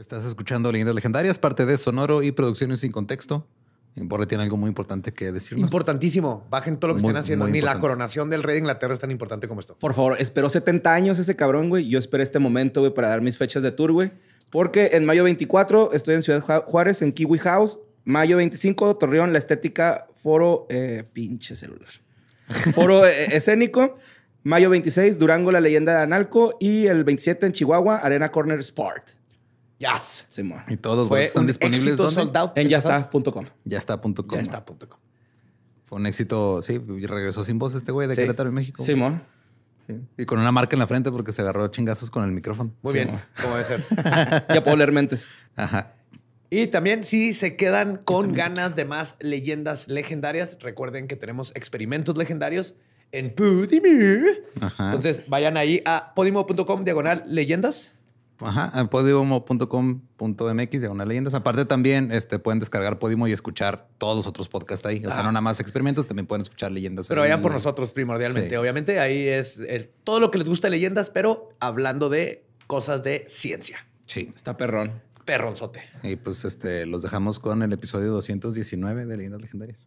Estás escuchando Leyendas Legendarias, parte de Sonoro y Producciones sin Contexto. Borre tiene algo muy importante que decirnos. Importantísimo. Bajen todo lo que estén haciendo. Ni la coronación del rey de Inglaterra es tan importante como esto. Por favor, esperó 70 años ese cabrón, güey. Yo esperé este momento, güey, para dar mis fechas de tour, güey. Porque en mayo 24 estoy en Ciudad Juárez, en Kiwi House. Mayo 25, Torreón, La Estética, Foro... Eh, pinche celular. Foro eh, Escénico. Mayo 26, Durango, La Leyenda de Analco. Y el 27 en Chihuahua, Arena Corner Sport. Yes. Simón. Y todos están disponibles éxito en yaestá.com. Fue un éxito, sí, regresó sin voz este güey de Querétaro México. Simón. Y con una marca en la frente porque se agarró chingazos con el micrófono. Muy bien, como debe ser. ya puedo leer mentes. Ajá. Y también si se quedan con ganas de más leyendas legendarias, recuerden que tenemos experimentos legendarios en Ajá. Entonces vayan ahí a podimo.com diagonal leyendas Ajá, podimo.com.mx, una leyendas. Aparte también este, pueden descargar Podimo y escuchar todos los otros podcasts ahí. O sea, ah. no nada más experimentos, también pueden escuchar leyendas. Pero vayan por nosotros primordialmente. Obviamente ahí es eh, todo lo que les gusta leyendas, pero hablando de cosas de ciencia. Sí. Está perrón. Perronzote. Y pues este, los dejamos con el episodio 219 de Leyendas Legendarias.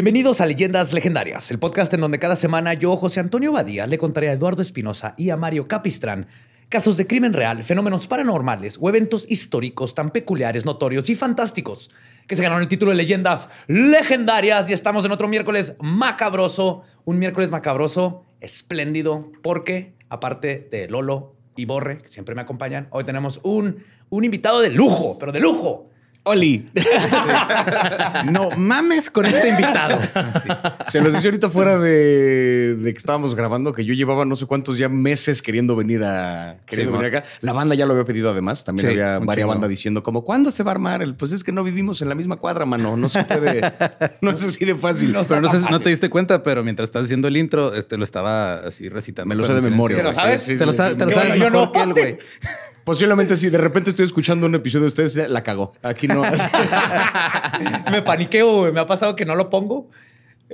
Bienvenidos a Leyendas Legendarias, el podcast en donde cada semana yo, José Antonio Badía, le contaré a Eduardo Espinosa y a Mario Capistrán casos de crimen real, fenómenos paranormales o eventos históricos tan peculiares, notorios y fantásticos que se ganaron el título de Leyendas Legendarias y estamos en otro miércoles macabroso, un miércoles macabroso espléndido porque aparte de Lolo y Borre, que siempre me acompañan, hoy tenemos un, un invitado de lujo, pero de lujo. Oli. No mames con este invitado. Se los decía ahorita fuera de, que estábamos grabando que yo llevaba no sé cuántos ya meses queriendo venir a queriendo venir acá. La banda ya lo había pedido además. También había varias bandas diciendo como ¿cuándo se va a armar? El, pues es que no vivimos en la misma cuadra, mano. No se puede. no es así de fácil. No pero no, te diste cuenta, pero mientras estás haciendo el intro, este lo estaba así recitando. Me lo sé de memoria. Te lo sabes. Te lo Yo, güey. Posiblemente si de repente estoy escuchando un episodio de ustedes, la cagó. Aquí no. me paniqueo, güey. Me ha pasado que no lo pongo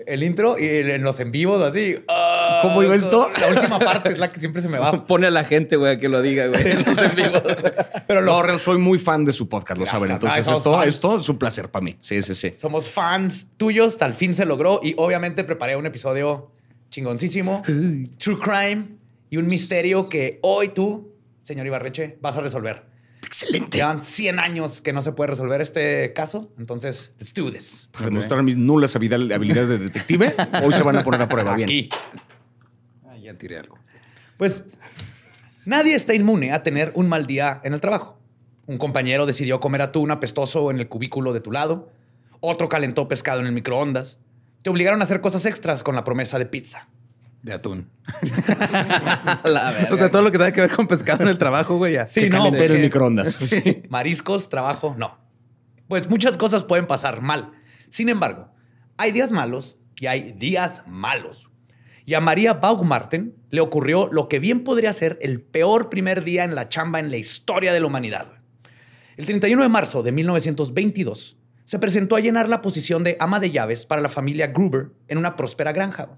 el intro y en los en vivos así. Ah, ¿Cómo iba esto? La última parte es la que siempre se me va. Pone a la gente, güey, que lo diga, güey. en los Pero lo... No, soy muy fan de su podcast, lo saben. Entonces, esto, es un placer para mí. Sí, sí, sí. Somos fans tuyos, tal fin se logró y obviamente preparé un episodio chingoncísimo. True Crime y un misterio que hoy tú señor Ibarreche, vas a resolver. Excelente. Llevan 100 años que no se puede resolver este caso, entonces, let's Para demostrar mis nulas habilidades de detective, hoy se van a poner a prueba bien. Aquí. Ah, ya tiré algo. Pues nadie está inmune a tener un mal día en el trabajo. Un compañero decidió comer atún apestoso en el cubículo de tu lado. Otro calentó pescado en el microondas. Te obligaron a hacer cosas extras con la promesa de pizza de atún. O sea, todo lo que tenga que ver con pescado en el trabajo, güey. Ya. Sí, no. Pero microondas. Mariscos, trabajo, no. Pues muchas cosas pueden pasar mal. Sin embargo, hay días malos y hay días malos. Y a María Marten le ocurrió lo que bien podría ser el peor primer día en la chamba en la historia de la humanidad. El 31 de marzo de 1922 se presentó a llenar la posición de ama de llaves para la familia Gruber en una próspera granja.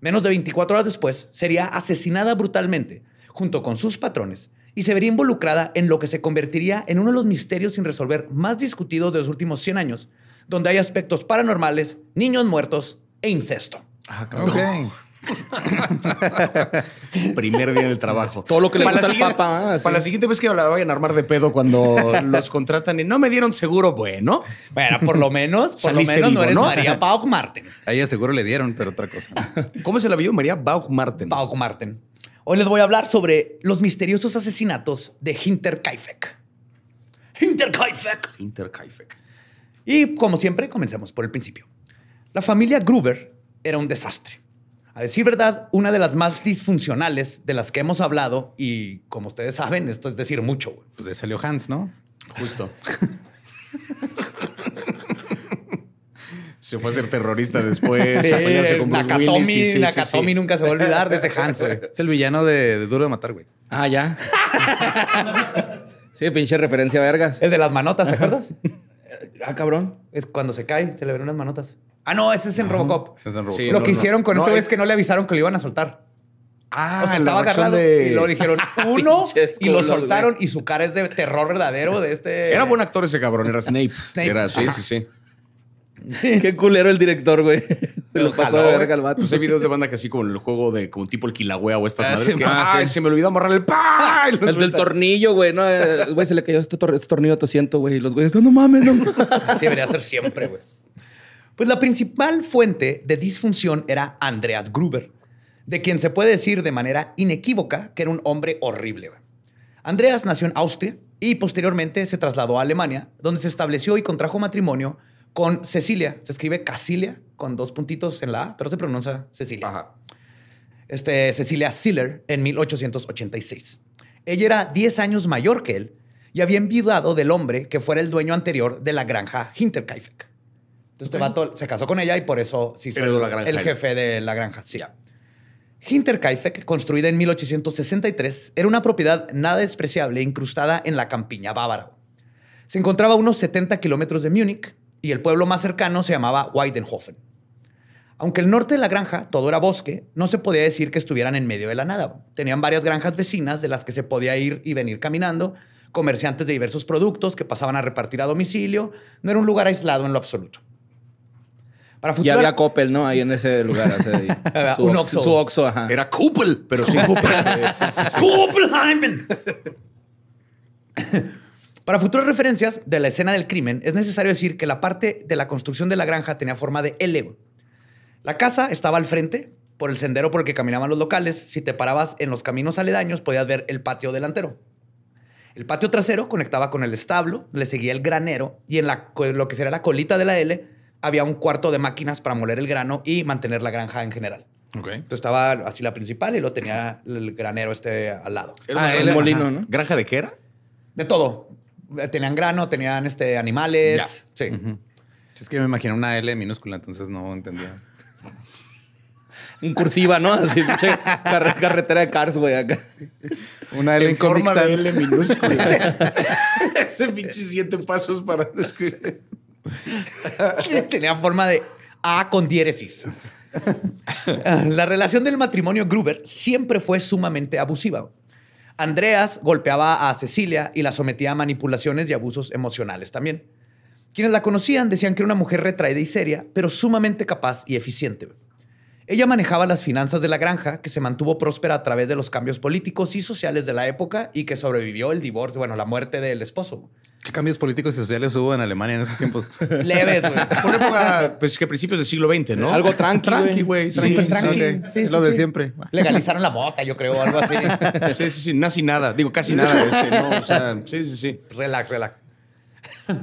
Menos de 24 horas después, sería asesinada brutalmente, junto con sus patrones, y se vería involucrada en lo que se convertiría en uno de los misterios sin resolver más discutidos de los últimos 100 años, donde hay aspectos paranormales, niños muertos e incesto. Ah, Primer día en el trabajo. Todo lo que le para al papa. Ah, para la siguiente vez que la vayan a armar de pedo cuando los contratan y no me dieron seguro, bueno. Bueno, por lo menos, por lo menos no eres María Pauk Marten. A ella seguro le dieron, pero otra cosa. ¿Cómo se la vio María Pauk Marten? Pauk Marten. Hoy les voy a hablar sobre los misteriosos asesinatos de Hinterkaifeck. Hinterkaifeck. Hinterkaifeck. Y como siempre, comencemos por el principio. La familia Gruber era un desastre a decir verdad, una de las más disfuncionales de las que hemos hablado, y como ustedes saben, esto es decir mucho. Pues de salió Hans, ¿no? Justo. se fue a ser terrorista después. Sí, con Nakatomi, nunca se va a olvidar de ese Hans. Es el villano de, Duro de Matar, güey. Ah, ya. sí, pinche referencia vergas. El de las manotas, ¿te acuerdas? ah, cabrón. Es cuando se cae, se le ven unas manotas. Ah, no, ese es en Robocop. lo que hicieron con este güey es... que no le avisaron que lo iban a soltar. Ah, o sea, estaba agarrado de... y lo dijeron uno y lo soltaron y su cara es de terror verdadero de este. Era buen actor ese cabrón, era Snape. Snape. Era, sí, sí, sí. Qué culero el director, güey. Se lo pasó de verga al vato. Pues hay videos de banda que así con el juego de como tipo el Kilauea o estas ah, madres que, ah, sí. se me olvidó amarrar el pa. El del tornillo, güey. No, güey, se le cayó este, este tornillo a tu asiento, güey. Y los güeyes, no, no mames, no. Así debería ser siempre, güey. Pues la principal fuente de disfunción era Andreas Gruber, de quien se puede decir de manera inequívoca que era un hombre horrible. Andreas nació en Austria y posteriormente se trasladó a Alemania, donde se estableció y contrajo matrimonio con Cecilia. Se escribe Casilia con dos puntitos en la A, pero se pronuncia Cecilia. Este, Cecilia Siller en 1886. Ella era 10 años mayor que él y había enviudado del hombre que fuera el dueño anterior de la granja Hinterkaifeck. Entonces este se casó con ella y por eso se hizo el, jefe de la granja. Sí. construida en 1863, era una propiedad nada despreciable incrustada en la campiña bávara. Se encontraba a unos 70 kilómetros de Múnich y el pueblo más cercano se llamaba Weidenhofen. Aunque el norte de la granja todo era bosque, no se podía decir que estuvieran en medio de la nada. Tenían varias granjas vecinas de las que se podía ir y venir caminando, comerciantes de diversos productos que pasaban a repartir a domicilio. No era un lugar aislado en lo absoluto. Para Ya había Coppel, ¿no? Ahí en ese lugar. Hace Un oxo. Era Coppel, pero sin Coppel. Jaime! Para futuras referencias de la escena del crimen, es necesario decir que la parte de la construcción de la granja tenía forma de L. La casa estaba al frente, por el sendero por el que caminaban los locales. Si te parabas en los caminos aledaños, podías ver el patio delantero. El patio trasero conectaba con el establo, le seguía el granero y en lo que sería la colita de la L había un cuarto de máquinas para moler el grano y mantener la granja en general. Entonces estaba así la principal y lo tenía el granero este al lado. Ah, el molino, ¿no? ¿Granja de qué era? De todo. Tenían grano, tenían este, animales. Sí. Es que me imaginé una L minúscula, entonces no entendía. en cursiva, ¿no? Así, carretera de Cars, güey, acá. Una L en, en L minúscula. Ese pinche siete pasos para describir. Tenía forma de A con diéresis. La relación del matrimonio Gruber siempre fue sumamente abusiva. Andreas golpeaba a Cecilia y la sometía a manipulaciones y abusos emocionales también. Quienes la conocían decían que era una mujer retraída y seria, pero sumamente capaz y eficiente. Ella manejaba las finanzas de la granja, que se mantuvo próspera a través de los cambios políticos y sociales de la época y que sobrevivió el divorcio, bueno, la muerte del esposo. ¿Qué cambios políticos y sociales hubo en Alemania en esos tiempos? Leves, güey. Por época, pues que a principios del siglo XX, ¿no? Algo tranqui. Tranqui, güey. Sí, tranqui. Sí, sí, lo de siempre. Legalizaron la bota, yo creo, algo así. sí, sí, sí. Nasi nada. Digo, casi nada. Este, no, sí, sí, sí. Relax, relax.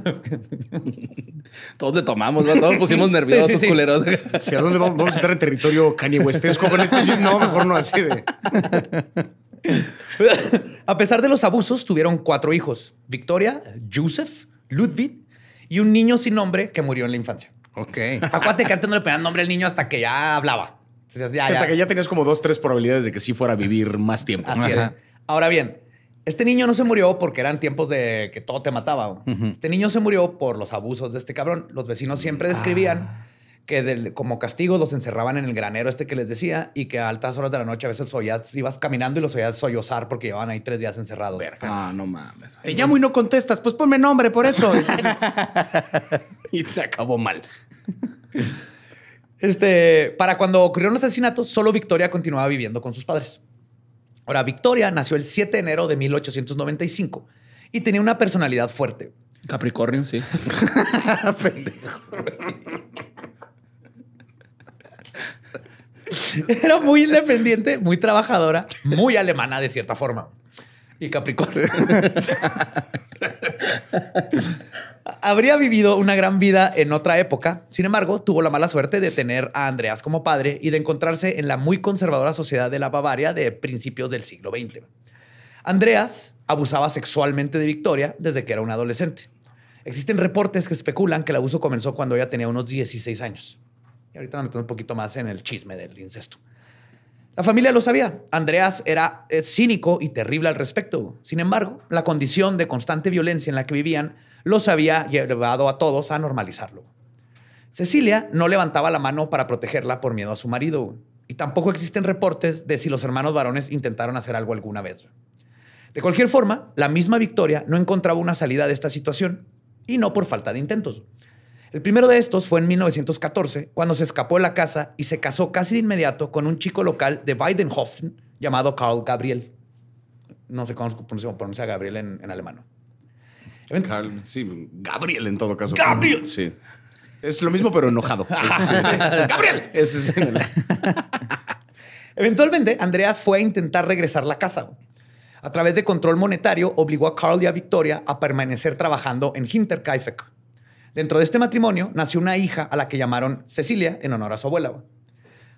todos le tomamos, ¿no? todos pusimos nerviosos, sí, sí, sí. dónde vamos? a estar en territorio canihuestesco con este? No, mejor no así de. A pesar de los abusos, tuvieron cuatro hijos: Victoria, Joseph, Ludwig y un niño sin nombre que murió en la infancia. Ok. Acuérdate que antes no le ponían nombre al niño hasta que ya hablaba. Hasta que ya tenías como dos, tres probabilidades de que sí fuera a vivir más tiempo. Así Ahora bien, este niño no se murió porque eran tiempos de que todo te mataba. Este niño se murió por los abusos de este cabrón. Los vecinos siempre describían ah que como castigo los encerraban en el granero este que les decía y que a altas horas de la noche a veces ibas caminando y los oías sollozar porque llevaban ahí tres días encerrados. Ah, no mames. Te llamo y no contestas, pues ponme nombre por eso. y te acabó mal. Este, para cuando ocurrieron los asesinatos, solo Victoria continuaba viviendo con sus padres. Ahora, Victoria nació el 7 de enero de 1895 y tenía una personalidad fuerte. Capricornio, sí. Pendejo. Era muy independiente, muy trabajadora, muy alemana de cierta forma. Y Capricornio. Habría vivido una gran vida en otra época. Sin embargo, tuvo la mala suerte de tener a Andreas como padre y de encontrarse en la muy conservadora sociedad de la Bavaria de principios del siglo XX. Andreas abusaba sexualmente de Victoria desde que era un adolescente. Existen reportes que especulan que el abuso comenzó cuando ella tenía unos 16 años. Y ahorita nos metemos un poquito más en el chisme del incesto. La familia lo sabía. Andreas era eh, cínico y terrible al respecto. Sin embargo, la condición de constante violencia en la que vivían los había llevado a todos a normalizarlo. Cecilia no levantaba la mano para protegerla por miedo a su marido. Y tampoco existen reportes de si los hermanos varones intentaron hacer algo alguna vez. De cualquier forma, la misma Victoria no encontraba una salida de esta situación y no por falta de intentos. El primero de estos fue en 1914, cuando se escapó de la casa y se casó casi de inmediato con un chico local de Weidenhofen llamado Carl Gabriel. No sé cómo se pronuncia Gabriel en, alemán. Carl, sí, Gabriel en todo caso. ¡Gabriel! Sí. Es lo mismo, pero enojado. ¡Gabriel! Eventualmente, Andreas fue a intentar regresar la casa. A través de control monetario, obligó a Carl y a Victoria a permanecer trabajando en Hinterkaifeck, Dentro de este matrimonio nació una hija a la que llamaron Cecilia en honor a su abuela.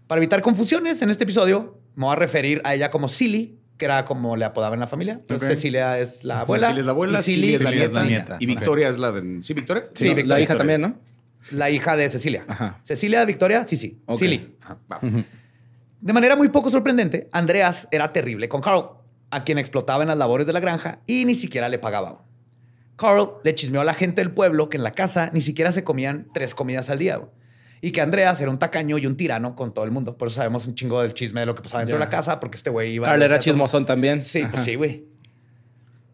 Para evitar confusiones en este episodio, me voy a referir a ella como Silly, que era como le apodaban en la familia. Cecilia es la abuela. Y Silly, es, la nieta. Y Victoria es la de... ¿Sí, Victoria? Sí, Victoria, La hija también, ¿no? La hija de Cecilia. Cecilia, Victoria, sí, sí. Silly. De manera muy poco sorprendente, Andreas era terrible con Carl, a quien explotaba en las labores de la granja y ni siquiera le pagaba. Carl le chismeó a la gente del pueblo que en la casa ni siquiera se comían tres comidas al día. Y que Andreas era un tacaño y un tirano con todo el mundo. Por eso sabemos un chingo del chisme de lo que pasaba dentro de la casa, porque este güey iba... Carl era chismosón también. Sí, pues sí, güey.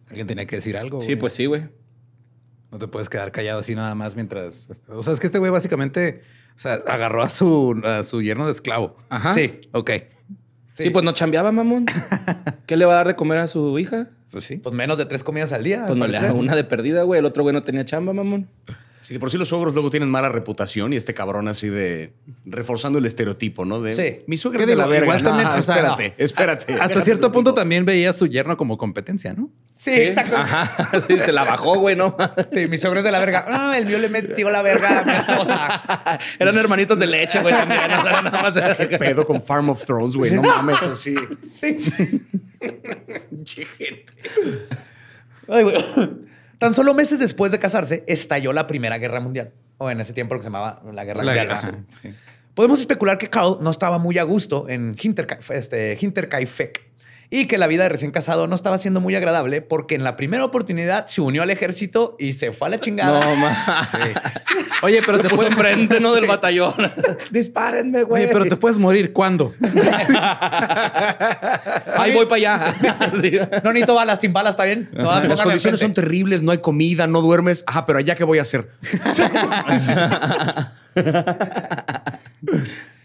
Alguien tenía que decir algo. Sí, pues sí, güey. No te puedes quedar callado así nada más mientras... Este, o sea, es que este güey básicamente agarró a su, a su yerno de esclavo. Ajá. Sí. Ok. Sí. pues no chambeaba, mamón. ¿Qué le va a dar de comer a su hija? Pues sí. Pues menos de tres comidas al día. Pues no le da una de perdida, güey. El otro güey no tenía chamba, mamón. Si de por sí los suegros luego tienen mala reputación y este cabrón así de reforzando el estereotipo, ¿no? De sí. mi suegra es de la verga. Igual también, espérate, espérate, Hasta cierto punto también veía a su yerno como competencia, ¿no? Sí, exacto. Ajá. se la bajó, güey, ¿no? Sí, mi suegro es de la verga. Ah, el mío le metió la verga a mi esposa. Eran hermanitos de leche, güey, también. Nada más de... Pedo con Farm of Thrones, güey. No mames, así. Sí. Gente. Ay, güey. Tan solo meses después de casarse, estalló la Primera Guerra Mundial. O en ese tiempo lo que se llamaba la Guerra Mundial. Podemos especular que Carl no estaba muy a gusto en hinter este, y que la vida de recién casado no estaba siendo muy agradable porque en la primera oportunidad se unió al ejército y se fue a la chingada. Oye, pero te puso enfrente, ¿no? Del batallón. Dispárenme, güey. Oye, pero te puedes morir. ¿Cuándo? Ahí voy para allá. no necesito balas. Sin balas, ¿está bien? Las condiciones son terribles. No hay comida, no duermes. Ajá, ah, pero allá, ¿qué voy a hacer?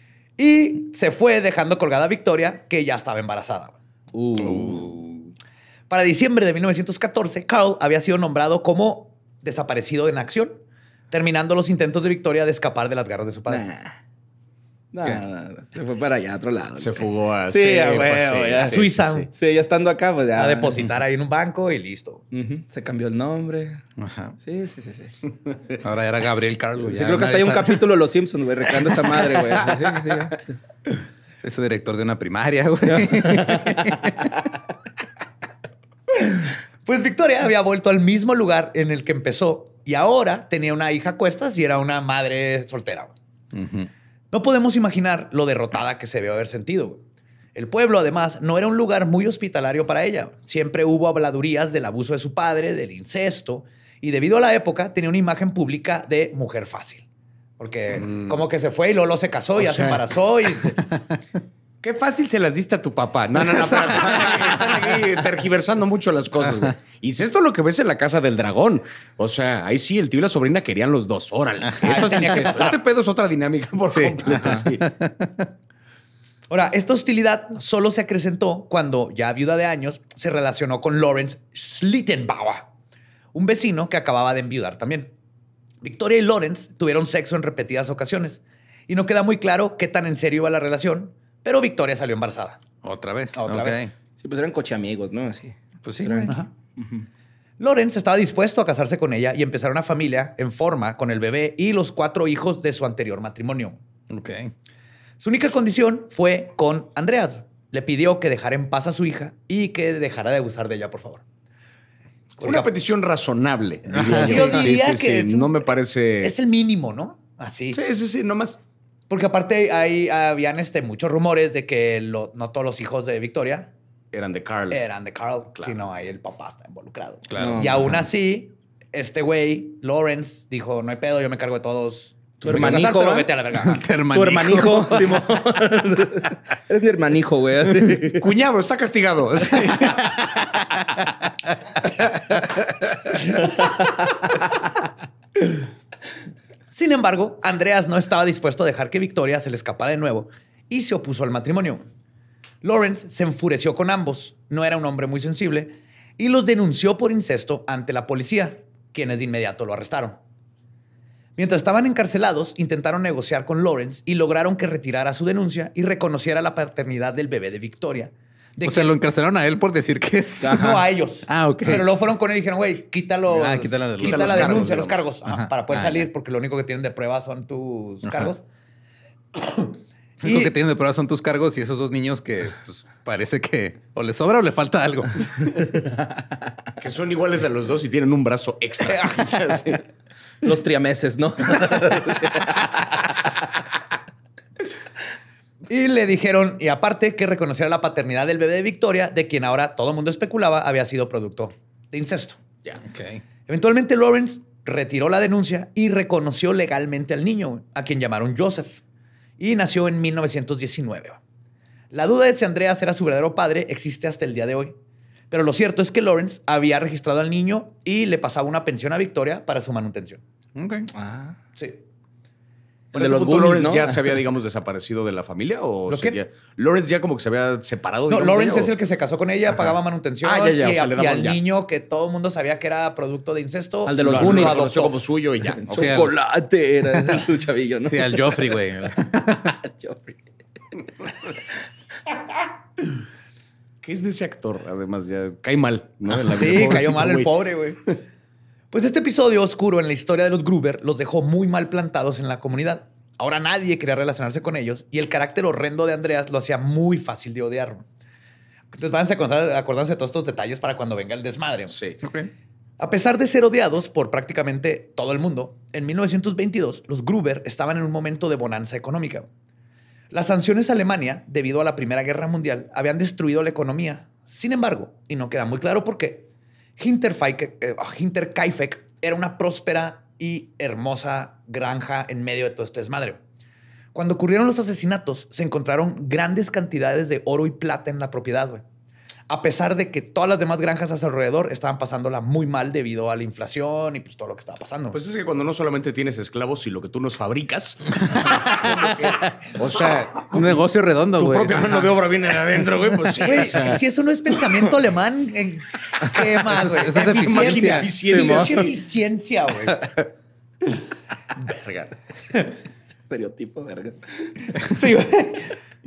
y se fue dejando colgada Victoria, que ya estaba embarazada. Uh. Para diciembre de 1914, Carl había sido nombrado como desaparecido en acción, terminando los intentos de Victoria de escapar de las garras de su padre. No, se fue para allá a otro lado. Se fugó a, sí, pues Suiza. Sí, ya estando acá, pues ya. A depositar ahí en un banco y listo. Se cambió el nombre. Ajá. Sí, sí, sí, sí. Ahora era Gabriel Carlos. Sí, creo que hasta hay un capítulo de Los Simpsons, güey, recando esa madre, güey. Sí, sí, Ese director de una primaria, güey. pues Victoria había vuelto al mismo lugar en el que empezó y ahora tenía una hija a cuestas y era una madre soltera. No podemos imaginar lo derrotada que se vio haber sentido. El pueblo, además, no era un lugar muy hospitalario para ella. Siempre hubo habladurías del abuso de su padre, del incesto, y debido a la época tenía una imagen pública de mujer fácil. Porque mm. como que se fue y Lolo se casó, y ya se embarazó y... Qué fácil se las diste a tu papá. No, no, no. están aquí tergiversando mucho las cosas. Y si esto lo que ves en la casa del dragón. O sea, ahí sí, el tío y la sobrina querían los dos. Órale. Eso sí, este pedo es otra dinámica por completo. Ahora, esta hostilidad solo se acrecentó cuando, ya viuda de años, se relacionó con Lawrence Schlittenbauer, un vecino que acababa de enviudar también. Victoria y Lawrence tuvieron sexo en repetidas ocasiones y no queda muy claro qué tan en serio iba la relación, pero Victoria salió embarazada. Otra vez. Otra vez. Sí, pues eran cocheamigos, ¿no? Sí. Pues sí. Lorenz Lawrence estaba dispuesto a casarse con ella y empezar una familia en forma con el bebé y los cuatro hijos de su anterior matrimonio. Ok. Su única condición fue con Andreas. Le pidió que dejara en paz a su hija y que dejara de abusar de ella, por favor. Una petición razonable. yo. diría que no me parece. Es el mínimo, ¿no? Así. Sí, sí, sí, nomás. Porque aparte ahí habían este, muchos rumores de que no todos los hijos de Victoria eran de Carl. Eran de Carl, claro. sino ahí el papá está involucrado. Claro. Y aún así, este güey, Lawrence, dijo, no hay pedo, yo me cargo de todos. Tu hermanito. vete a la verga. tu hermanijo. Eres mi hermanijo, güey. Cuñado, está castigado. Sin embargo, Andreas no estaba dispuesto a dejar que Victoria se le escapara de nuevo y se opuso al matrimonio. Lawrence se enfureció con ambos, no era un hombre muy sensible, y los denunció por incesto ante la policía, quienes de inmediato lo arrestaron. Mientras estaban encarcelados, intentaron negociar con Lawrence y lograron que retirara su denuncia y reconociera la paternidad del bebé de Victoria. o sea, lo encarcelaron a él por decir que es. No a ellos. Ah, ok. Pero luego fueron con él y dijeron, güey, quítalo. Ah, quita la, denuncia, los cargos, los cargos para ah, poder salir, porque lo único que tienen de prueba son tus cargos. Lo único que tienen de prueba son tus cargos y esos dos niños que pues, parece que o les sobra o le falta algo. que son iguales a los dos y tienen un brazo extra. los triameses, ¿no? Y le dijeron, y aparte, que reconociera la paternidad del bebé de Victoria, de quien ahora todo el mundo especulaba había sido producto de incesto. Ya. Eventualmente, Lawrence retiró la denuncia y reconoció legalmente al niño, a quien llamaron Joseph, y nació en 1919. La duda de si Andrea era su verdadero padre existe hasta el día de hoy, pero lo cierto es que Lawrence había registrado al niño y le pasaba una pensión a Victoria para su manutención. Ok. Ah. Sí. de los ya se había, digamos, desaparecido de la familia o Lawrence ya como que se había separado. No, Lawrence es el que se casó con ella, pagaba manutención ah, ya, ya, y, al niño que todo el mundo sabía que era producto de incesto. Al de los lo, Goonies. Lo adoptó como suyo y ya. Chocolate era su chavillo, ¿no? Sí, al Joffrey, güey. Joffrey. ¿Qué es de ese actor? Además, ya cae mal, ¿no? Ah, sí, cayó mal el pobre, güey. Pues este episodio oscuro en la historia de los Gruber los dejó muy mal plantados en la comunidad. Ahora nadie quería relacionarse con ellos y el carácter horrendo de Andreas lo hacía muy fácil de odiar. Entonces váyanse acordándose de todos estos detalles para cuando venga el desmadre. Sí. A pesar de ser odiados por prácticamente todo el mundo, en 1922 los Gruber estaban en un momento de bonanza económica. Las sanciones a Alemania, debido a la Primera Guerra Mundial, habían destruido la economía. Sin embargo, y no queda muy claro por qué, eh, ah, Hinterkaifeck era una próspera y hermosa granja en medio de todo este desmadre. Cuando ocurrieron los asesinatos, se encontraron grandes cantidades de oro y plata en la propiedad, a pesar de que todas las demás granjas a su alrededor estaban pasándola muy mal debido a la inflación y pues todo lo que estaba pasando. Pues es que cuando no solamente tienes esclavos, sino que tú nos fabricas. o sea, un negocio redondo, güey. Tu propia mano de obra viene de adentro, güey. Pues si eso no es pensamiento alemán, ¿qué más, güey? es, eficiencia. Eficiencia, eficiencia, güey. Verga. Estereotipo, verga. Sí, güey.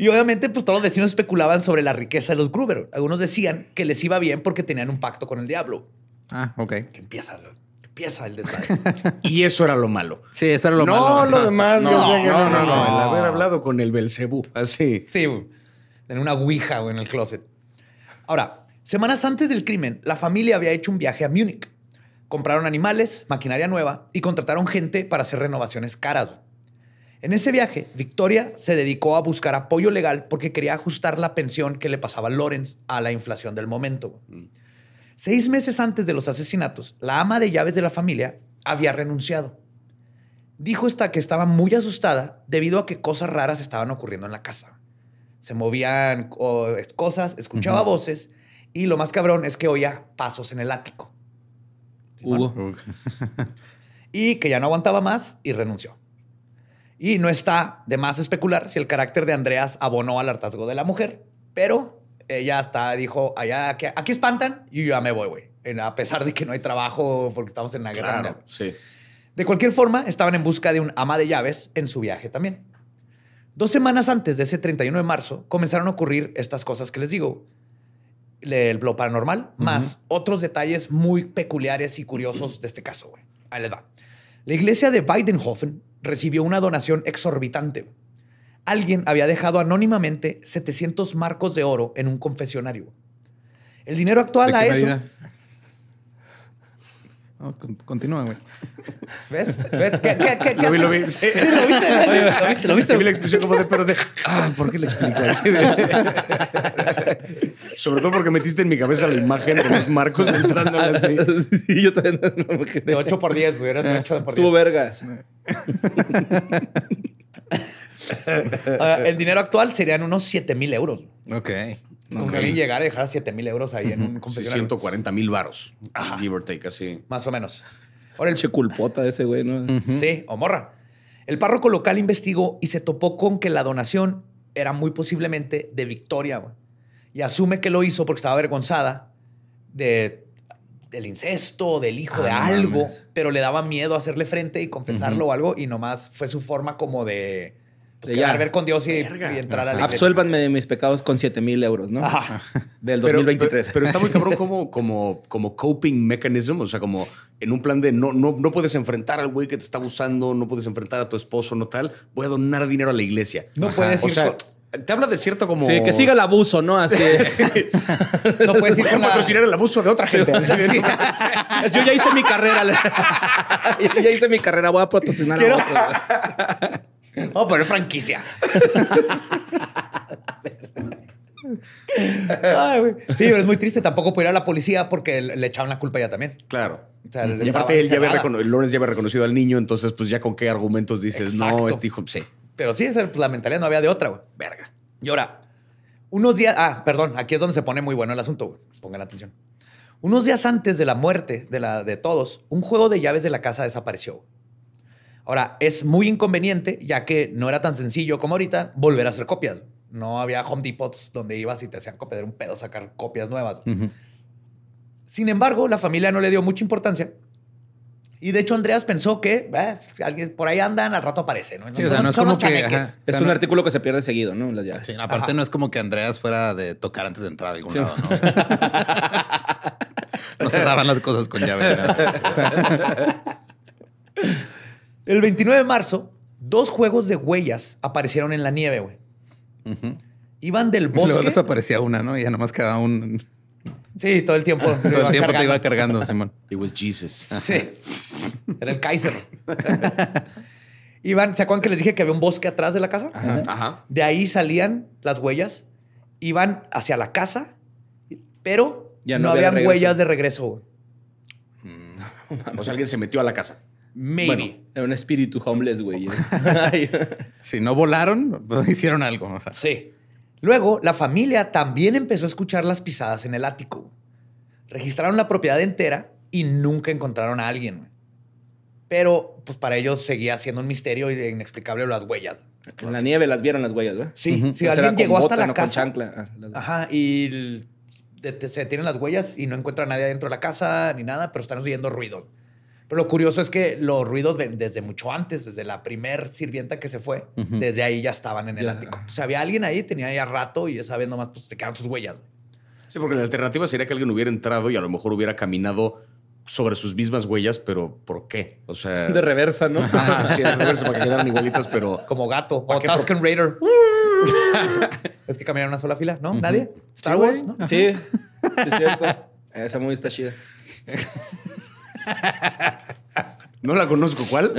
Y obviamente, pues todos los vecinos especulaban sobre la riqueza de los Gruber. Algunos decían que les iba bien porque tenían un pacto con el diablo. Ah, ok. Empieza, empieza el desmadre. y eso era lo malo. Sí, eso era lo malo. No, lo demás. No, no, no, El haber hablado con el Belcebú. Así. Sí, en una ouija o en el closet. Ahora, semanas antes del crimen, la familia había hecho un viaje a Múnich. Compraron animales, maquinaria nueva y contrataron gente para hacer renovaciones caras. En ese viaje, Victoria se dedicó a buscar apoyo legal porque quería ajustar la pensión que le pasaba Lawrence a la inflación del momento. Mm. Seis meses antes de los asesinatos, la ama de llaves de la familia había renunciado. Dijo esta que estaba muy asustada debido a que cosas raras estaban ocurriendo en la casa. Se movían cosas, escuchaba voces y lo más cabrón es que oía pasos en el ático. y que ya no aguantaba más y renunció. Y no está de más especular si el carácter de Andreas abonó al hartazgo de la mujer, pero ella hasta dijo, allá, aquí, aquí espantan y yo ya me voy, güey. A pesar de que no hay trabajo porque estamos en la guerra. sí. De cualquier forma, estaban en busca de un ama de llaves en su viaje también. Dos semanas antes de ese 31 de marzo comenzaron a ocurrir estas cosas que les digo. El, blog paranormal, más otros detalles muy peculiares y curiosos de este caso, güey. Ahí les La iglesia de Weidenhofen recibió una donación exorbitante. Alguien había dejado anónimamente 700 marcos de oro en un confesionario. El dinero actual a eso continúa, güey. ¿Ves? ¿Ves? ¿Qué, qué, qué, lo vi, lo vi. Sí, lo viste. Lo viste, lo viste. Vi la expresión como de perro de... Ah, ¿por qué le explico así? Sobre todo porque metiste en mi cabeza la imagen de los marcos entrando ah, así. Sí, yo también De 8 por 10, güey. Era de 8 ah, por 10. Estuvo vergas. Ah, el dinero actual serían unos 7 mil euros. Ok. Como si alguien y dejara 7 mil euros ahí en un confesionario. 140 mil varos. Give or take, así. Más o menos. Ahora el... Che culpota de ese güey, ¿no? Sí, o morra. El párroco local investigó y se topó con que la donación era muy posiblemente de Victoria, Y asume que lo hizo porque estaba avergonzada de, del incesto, del hijo, ah, de algo, pero le daba miedo hacerle frente y confesarlo o algo, y nomás fue su forma como de pues ver con Dios y, entrar a la Absuélvanme de mis pecados con 7 mil euros, ¿no? Del 2023. Pero, está muy cabrón como, como, como coping mechanism, o sea, como en un plan de no, no, no puedes enfrentar al güey que te está abusando, no puedes enfrentar a tu esposo, no tal. Voy a donar dinero a la iglesia. No puedes o sea, te habla de cierto como. Sí, que siga el abuso, ¿no? Así es. no puedes ir con patrocinar el abuso de otra gente. Yo ya hice mi carrera. Yo ya hice mi carrera, voy a patrocinar a otro. Vamos a poner franquicia. sí, pero es muy triste. Tampoco puede ir a la policía porque le echaban la culpa ya también. Claro. O y aparte, él ya había reconocido al niño, entonces, pues ya con qué argumentos dices, no, este hijo, sí. Pero sí, pues, la mentalidad no había de otra, güey. Verga. Y ahora, unos días. Ah, perdón, aquí es donde se pone muy bueno el asunto, güey. Pongan atención. Unos días antes de la muerte de, la, de todos, un juego de llaves de la casa desapareció. Ahora, es muy inconveniente, ya que no era tan sencillo como ahorita volver a hacer copias. No había Home Depots donde ibas y te hacían copiar un pedo sacar copias nuevas. Sin embargo, la familia no le dio mucha importancia. Y de hecho, Andreas pensó que ah, alguien por ahí andan, al rato aparece. ¿no? Sí, o sea, no es como que. es un artículo que se pierde seguido, ¿no? Las llaves. aparte, no es como que Andreas fuera de tocar antes de entrar a algún lado, ¿no? cerraban las cosas con llave. El 29 de marzo, dos juegos de huellas aparecieron en la nieve, güey. Iban del bosque. les desaparecía una, ¿no? Y ya nomás quedaba un. Sí, todo el tiempo. todo el tiempo te iba cargando, Simón. It was Jesus. Sí. Era el Kaiser. iban, ¿se acuerdan que les dije que había un bosque atrás de la casa? Ajá. De ahí salían las huellas, iban hacia la casa, pero no, había habían huellas de regreso. Mm. o sea, alguien se metió a la casa. Maybe. era un espíritu homeless, güey. si no volaron, pues, hicieron algo. Sí. Luego, la familia también empezó a escuchar las pisadas en el ático. Registraron la propiedad entera y nunca encontraron a alguien. Pero, pues para ellos seguía siendo un misterio inexplicable las huellas. En la nieve las vieron las huellas, ¿verdad? Sí, alguien llegó hasta la casa. Ah, Ajá, y se detienen las huellas y no encuentran a nadie dentro de la casa ni nada, pero están oyendo ruido. Pero lo curioso es que los ruidos desde mucho antes, desde la primer sirvienta que se fue, desde ahí ya estaban en el ático. ático. sea, había alguien ahí, tenía ya rato y esa vez nomás pues, se quedaron sus huellas. Sí, porque la alternativa sería que alguien hubiera entrado y a lo mejor hubiera caminado sobre sus mismas huellas, pero ¿por qué? O sea. De reversa, ¿no? Ah, sí, de reversa para que quedaran igualitas, pero. Como gato. O Tusken Raider. es que caminaron una sola fila, ¿no? ¿Nadie? Star Wars, ¿no? Sí, es cierto. Esa movie está chida. no la conozco, ¿cuál?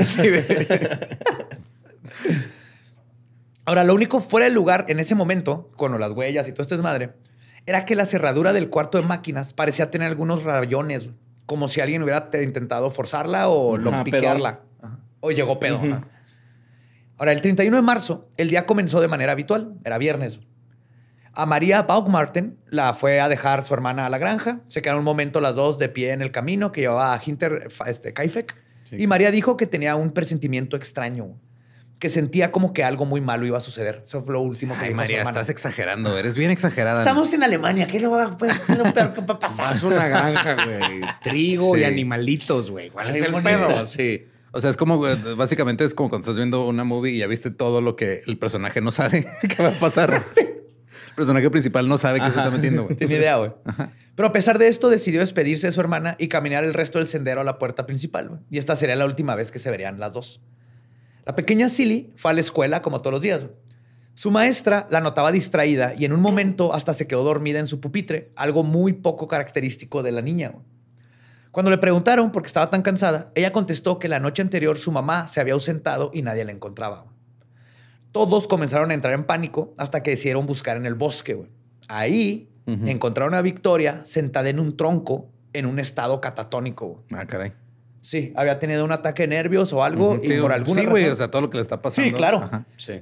Ahora, lo único fuera de lugar en ese momento, con las huellas y todo es este madre, era que la cerradura del cuarto de máquinas parecía tener algunos rayones, como si alguien hubiera intentado forzarla o lo piquearla. O llegó pedo. Ahora, el 31 de marzo, el día comenzó de manera habitual, era viernes. A María Martin la fue a dejar su hermana a la granja. Se quedaron un momento las dos de pie en el camino que llevaba a Hinter este, Kaifek. y María dijo que tenía un presentimiento extraño, que sentía como que algo muy malo iba a suceder. Eso fue lo último que Ay, María, estás exagerando. Eres bien exagerada. Estamos en Alemania. ¿Qué es lo, peor que pasar? Es una granja, güey. Trigo y animalitos, güey. ¿Cuál es el pedo? Sí. O sea, es como, básicamente es como cuando estás viendo una movie y ya viste todo lo que el personaje no sabe que va a pasar personaje principal no sabe qué se está metiendo, güey. Tiene idea, güey. Pero a pesar de esto, decidió despedirse de su hermana y caminar el resto del sendero a la puerta principal, Y esta sería la última vez que se verían las dos. La pequeña Silly fue a la escuela como todos los días. Su maestra la notaba distraída y en un momento hasta se quedó dormida en su pupitre, algo muy poco característico de la niña. Cuando le preguntaron por qué estaba tan cansada, ella contestó que la noche anterior su mamá se había ausentado y nadie la encontraba. Todos comenzaron a entrar en pánico hasta que decidieron buscar en el bosque. Güey. Ahí encontraron a Victoria sentada en un tronco en un estado catatónico. Güey. Ah, caray. Sí, había tenido un ataque de nervios o algo y por alguna Sí, güey, o sea, todo lo que le está pasando. Sí, claro.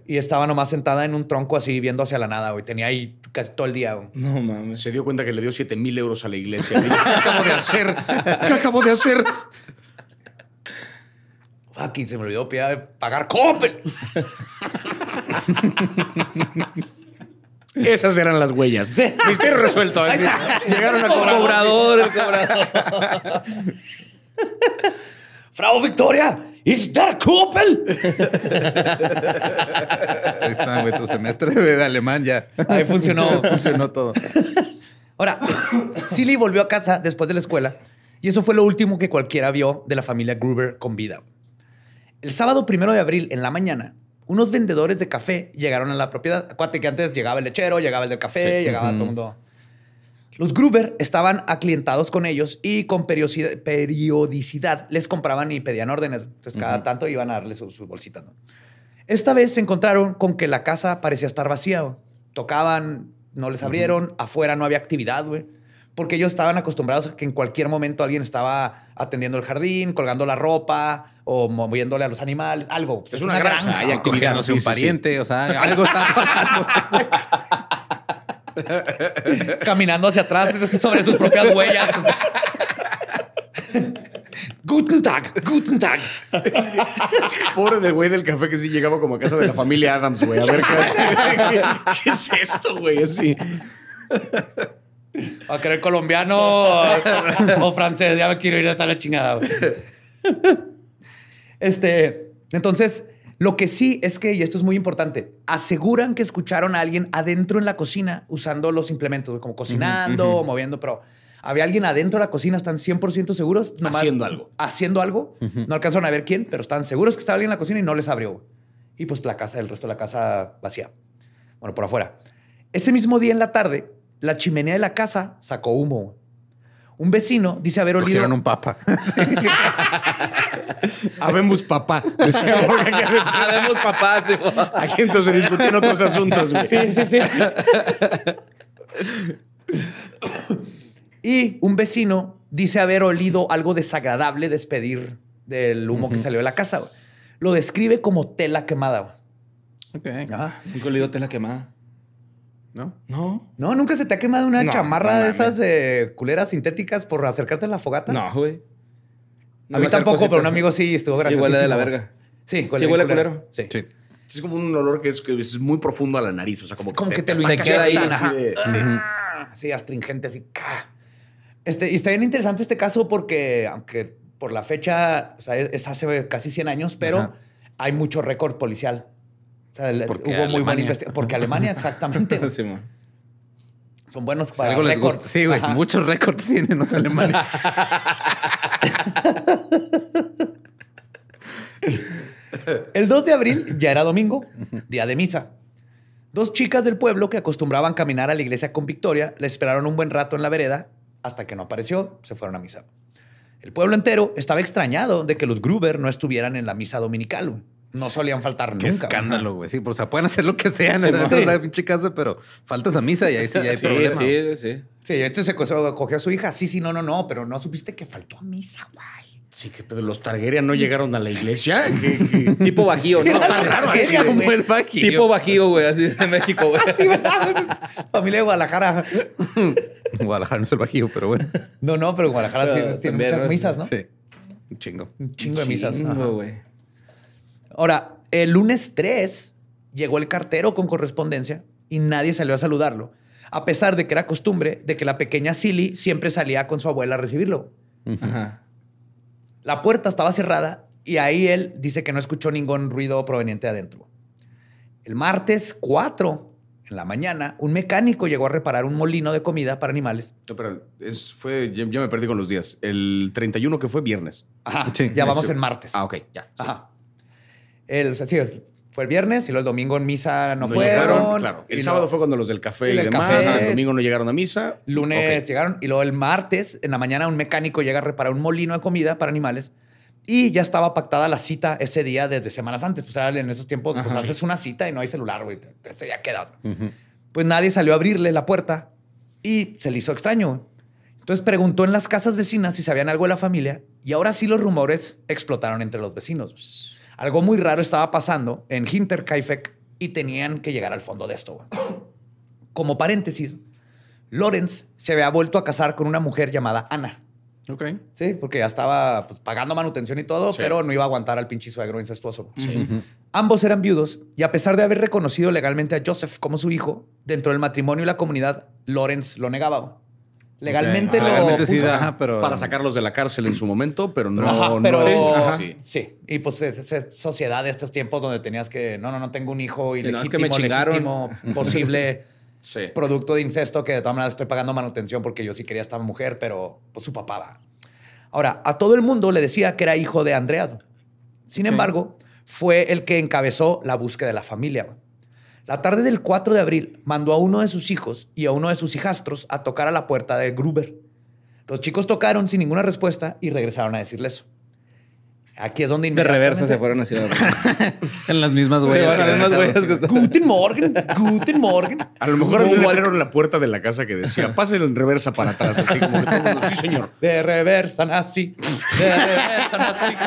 Y estaba nomás sentada en un tronco así viendo hacia la nada, güey. Tenía ahí casi todo el día, No mames. Se dio cuenta que le dio 7 mil euros a la iglesia. ¿Qué acabo de hacer? ¿Qué acabo de hacer? Fucking, se me olvidó pagar Coppel. Esas eran las huellas. Misterio resuelto. Llegaron a cobrar cobrador, cobrador. Frau Victoria, ¿es Dark Kuppel? Ahí está, güey, tu semestre de alemán ya. Ahí funcionó. funcionó todo. Ahora, Silly volvió a casa después de la escuela y eso fue lo último que cualquiera vio de la familia Gruber con vida. El sábado primero de abril, en la mañana, unos vendedores de café llegaron a la propiedad. Acuérdate que antes llegaba el lechero, llegaba el del café, llegaba todo el mundo. Los Gruber estaban aclientados con ellos y con periodicidad les compraban y pedían órdenes. Entonces, cada tanto iban a darles sus, bolsitas. Esta vez se encontraron con que la casa parecía estar vacía. Tocaban, no les abrieron, afuera no había actividad, güey porque ellos estaban acostumbrados a que en cualquier momento alguien estaba atendiendo el jardín, colgando la ropa o moviéndole a los animales, algo. es, una, granja, hay ah, actividad, no un pariente, o sea, algo está pasando. Caminando hacia atrás sobre sus propias huellas. Guten Tag, Guten Tag. Pobre del güey del café que sí llegaba como a casa de la familia Adams, güey. A ver qué, qué es esto, güey, así. Va a querer colombiano o, francés. Ya me quiero ir hasta la chingada, Este, entonces, lo que sí es que, y esto es muy importante, aseguran que escucharon a alguien adentro en la cocina usando los implementos, como cocinando o moviendo, pero había alguien adentro de la cocina, están 100% seguros. haciendo algo. Haciendo algo. No alcanzaron a ver quién, pero están seguros que estaba alguien en la cocina y no les abrió. Y pues la casa, el resto de la casa vacía. Bueno, por afuera. Ese mismo día en la tarde, la chimenea de la casa sacó humo. Un vecino dice haber olido. Cogieron un papa. Habemos papá. Habemos papá. Aquí entonces discutían otros asuntos. Güey. Sí, sí, sí. y un vecino dice haber olido algo desagradable despedir del humo que salió de la casa. Lo describe como tela quemada. Güey. Ok. Un olido tela quemada. ¿No? No. No, nunca se te ha quemado una chamarra de esas de culeras sintéticas por acercarte a la fogata. No, güey. a mí tampoco, pero un amigo sí estuvo gracioso. Igual de la verga. Sí, sí huele culero. Sí. sí. Es como un olor que es, que es, muy profundo a la nariz. O sea, como, como que, te, queda ahí. Así, de... sí. así, astringente, así. Este, y está bien interesante este caso porque, aunque por la fecha, o sea, es, hace casi 100 años, pero hay mucho récord policial porque hubo Porque Alemania, exactamente. Son buenos para Sí, güey. Muchos récords tienen los alemanes. El 2 de abril ya era domingo, día de misa. Dos chicas del pueblo que acostumbraban caminar a la iglesia con Victoria le esperaron un buen rato en la vereda hasta que no apareció, se fueron a misa. El pueblo entero estaba extrañado de que los Gruber no estuvieran en la misa dominical no solían faltar Qué escándalo, güey. Sí, o sea, pueden hacer lo que sean en la pinche casa, pero faltas a misa y ahí sí hay sí, problema. Sí, sí, sí. este se cogió a su hija. Sí, sí, no, no, no, pero no supiste que faltó a misa, güey. Sí, que pero los Targaryen no llegaron a la iglesia. tipo bajío, ¿no? Tan raro así, Tipo bajío, güey, así de México, güey. sí, Familia de Guadalajara. Guadalajara no es el bajío, pero bueno. No, no, pero Guadalajara tiene, muchas misas, ¿no? Sí. Un chingo. Un chingo de misas. güey. Ahora, el lunes 3 llegó el cartero con correspondencia y nadie salió a saludarlo, a pesar de que era costumbre de que la pequeña Silly siempre salía con su abuela a recibirlo. Ajá. La puerta estaba cerrada y ahí él dice que no escuchó ningún ruido proveniente de adentro. El martes 4 en la mañana, un mecánico llegó a reparar un molino de comida para animales. No, pero fue, ya, me perdí con los días. El 31 que fue viernes. Ajá, ya vamos en martes. Ah, ok, ya. Ajá. El, sí, fue el viernes y luego el domingo en misa no, Llegaron, claro. El sábado fue cuando los del café y, demás. el domingo no llegaron a misa. Lunes llegaron y luego el martes en la mañana un mecánico llega a reparar un molino de comida para animales y ya estaba pactada la cita ese día desde semanas antes. Pues en esos tiempos pues, haces una cita y no hay celular, güey. Se ya quedado. Pues nadie salió a abrirle la puerta y se le hizo extraño. Entonces preguntó en las casas vecinas si sabían algo de la familia y ahora sí los rumores explotaron entre los vecinos algo muy raro estaba pasando en Hinterkaifeck y tenían que llegar al fondo de esto. Como paréntesis, Lorenz se había vuelto a casar con una mujer llamada Ana. Ok. Sí, porque ya estaba pues, pagando manutención y todo, pero no iba a aguantar al pinche suegro incestuoso. Ambos eran viudos y a pesar de haber reconocido legalmente a Joseph como su hijo, dentro del matrimonio y la comunidad, Lorenz lo negaba. Legalmente lo para sacarlos de la cárcel en su momento, pero no. pero sí, Y pues sociedad de estos tiempos donde tenías que, no, no, no tengo un hijo y legítimo, que me legítimo posible producto de incesto que de todas maneras estoy pagando manutención porque yo sí quería esta mujer, pero pues, su papá va. Ahora, a todo el mundo le decía que era hijo de Andreas. Sin embargo, fue el que encabezó la búsqueda de la familia. La tarde del 4 de abril mandó a uno de sus hijos y a uno de sus hijastros a tocar a la puerta de Gruber. Los chicos tocaron sin ninguna respuesta y regresaron a decirle eso. Aquí es donde De reversa se fueron a En las mismas huellas. las Guten Morgen, Guten Morgen. A lo mejor abrieron la puerta de la casa que decía, pásenlo en reversa para atrás, así como sí señor. De reversa así. de reversa nazi.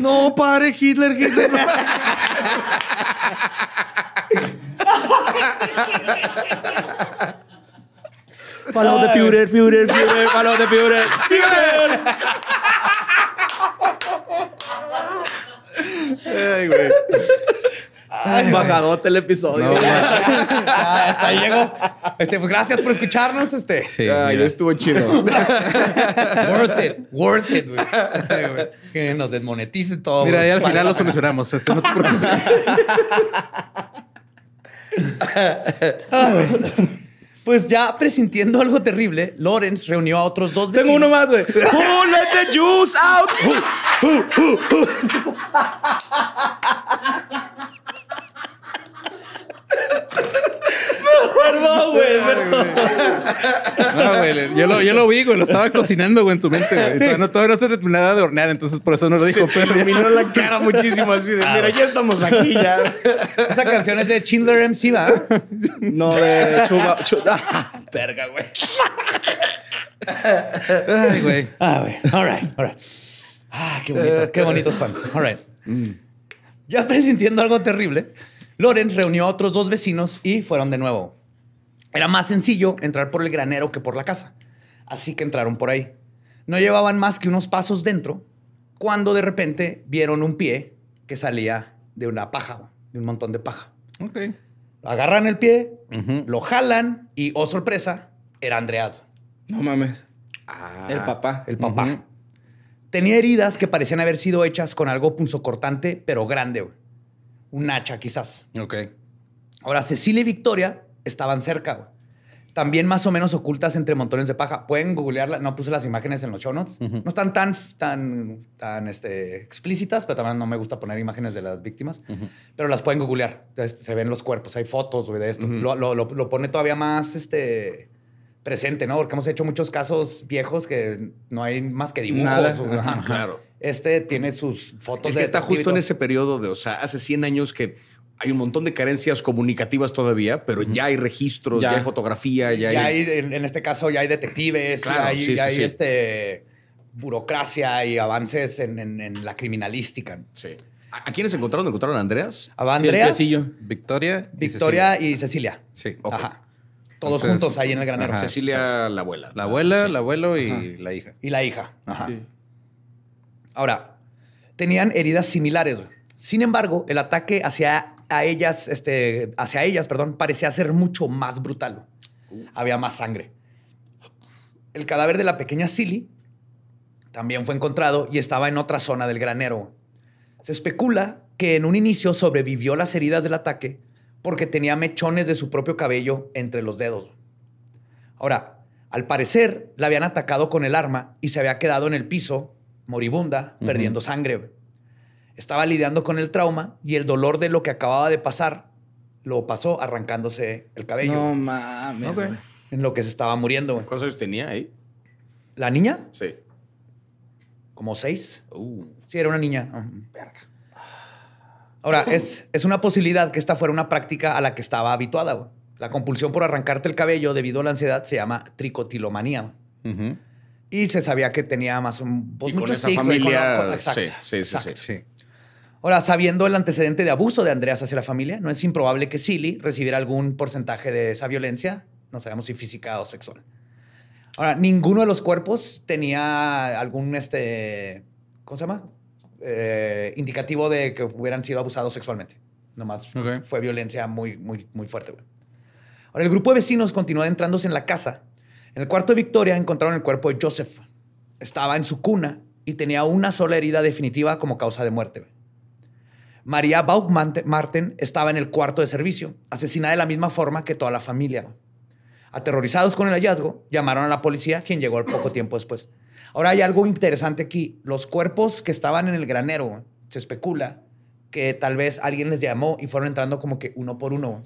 No, padre, Hitler, Hitler. No. Follow the Führer, Führer, Führer, follow the Führer. ¡Führer! Ay, güey. Ay, Bajadote el episodio. ah, ahí llegó. Este, pues gracias por escucharnos. Este. Sí, Ay, estuvo chido. worth it, worth it, güey. Que nos desmoneticen todo. Mira, y al final lo solucionamos. Este, no te preocupes. pues ya presintiendo algo terrible, Lawrence reunió a otros dos Tengo uno más, güey. Who let the juice out? güey. No, güey, yo lo, yo lo vi, güey, lo estaba cocinando, güey, en su mente, No, todavía no se nada de hornear, entonces por eso no lo dijo. Se pero miró la cara muchísimo así de, mira, ya estamos aquí, ya. Esa canción es de Schindler MC, ¿verdad? No, de Chuba... Ah, verga, güey. Ay, güey. Ah, güey. All right, all right. Ah, qué bonito, qué bonitos fans All right. Ya presintiendo algo terrible, Lorenz reunió a otros dos vecinos y fueron de nuevo. Era más sencillo entrar por el granero que por la casa. Así que entraron por ahí. No llevaban más que unos pasos dentro cuando de repente vieron un pie que salía de una paja, de un montón de paja. Ok. Agarran el pie, lo jalan y, oh sorpresa, era Andreado. No mames. Ah, el papá. El papá. Tenía heridas que parecían haber sido hechas con algo punzocortante, pero grande. Un hacha, quizás. Ok. Ahora, Cecilia y Victoria estaban cerca, También más o menos ocultas entre montones de paja. Pueden googlearlas. No puse las imágenes en los show notes. No están tan, tan, tan este, explícitas, pero también no me gusta poner imágenes de las víctimas. Pero las pueden googlear. se ven los cuerpos. Hay fotos, de esto. lo, pone todavía más este, presente, ¿no? Porque hemos hecho muchos casos viejos que no hay más que dibujos. Claro. Este tiene sus fotos. de está justo en ese periodo de, o sea, hace 100 años que hay un montón de carencias comunicativas todavía, pero ya hay registros, ya, hay fotografía, ya, ya hay... En este caso ya hay detectives, ya hay, este burocracia y avances en, la criminalística. Sí. ¿A, quiénes encontraron? ¿Encontraron a Andreas? A Andreas, Victoria, Victoria y Cecilia. Sí, Ajá. Todos juntos ahí en el granero. Cecilia, la abuela. La abuela, el abuelo y la hija. Y la hija. Ajá. Ahora, tenían heridas similares. Sin embargo, el ataque hacia a ellas, este, hacia ellas, perdón, parecía ser mucho más brutal. Había más sangre. El cadáver de la pequeña Silly también fue encontrado y estaba en otra zona del granero. Se especula que en un inicio sobrevivió las heridas del ataque porque tenía mechones de su propio cabello entre los dedos. Ahora, al parecer, la habían atacado con el arma y se había quedado en el piso, moribunda, perdiendo sangre. Estaba lidiando con el trauma y el dolor de lo que acababa de pasar lo pasó arrancándose el cabello. No mames. En lo que se estaba muriendo, güey. ¿Cuántos años tenía ahí? ¿La niña? Sí. ¿Como seis? Uh. Sí, era una niña. Ah, Ahora, es, es una posibilidad que esta fuera una práctica a la que estaba habituada, La compulsión por arrancarte el cabello debido a la ansiedad se llama tricotilomanía. Y se sabía que tenía más un, pues y con esa familia. sí, sí, sí. Ahora, sabiendo el antecedente de abuso de Andreas hacia la familia, no es improbable que Silly recibiera algún porcentaje de esa violencia, no sabemos si física o sexual. Ahora, ninguno de los cuerpos tenía algún, este, ¿cómo se llama? Eh, indicativo de que hubieran sido abusados sexualmente. Nomás fue violencia muy, muy, muy fuerte. Güey. Ahora, el grupo de vecinos continuó adentrándose en la casa. En el cuarto de Victoria encontraron el cuerpo de Joseph. Estaba en su cuna y tenía una sola herida definitiva como causa de muerte. Güey. María Baumant-Marten estaba en el cuarto de servicio, asesinada de la misma forma que toda la familia. Aterrorizados con el hallazgo, llamaron a la policía, quien llegó al poco tiempo después. Ahora hay algo interesante aquí. Los cuerpos que estaban en el granero, se especula que tal vez alguien les llamó y fueron entrando como que uno por uno.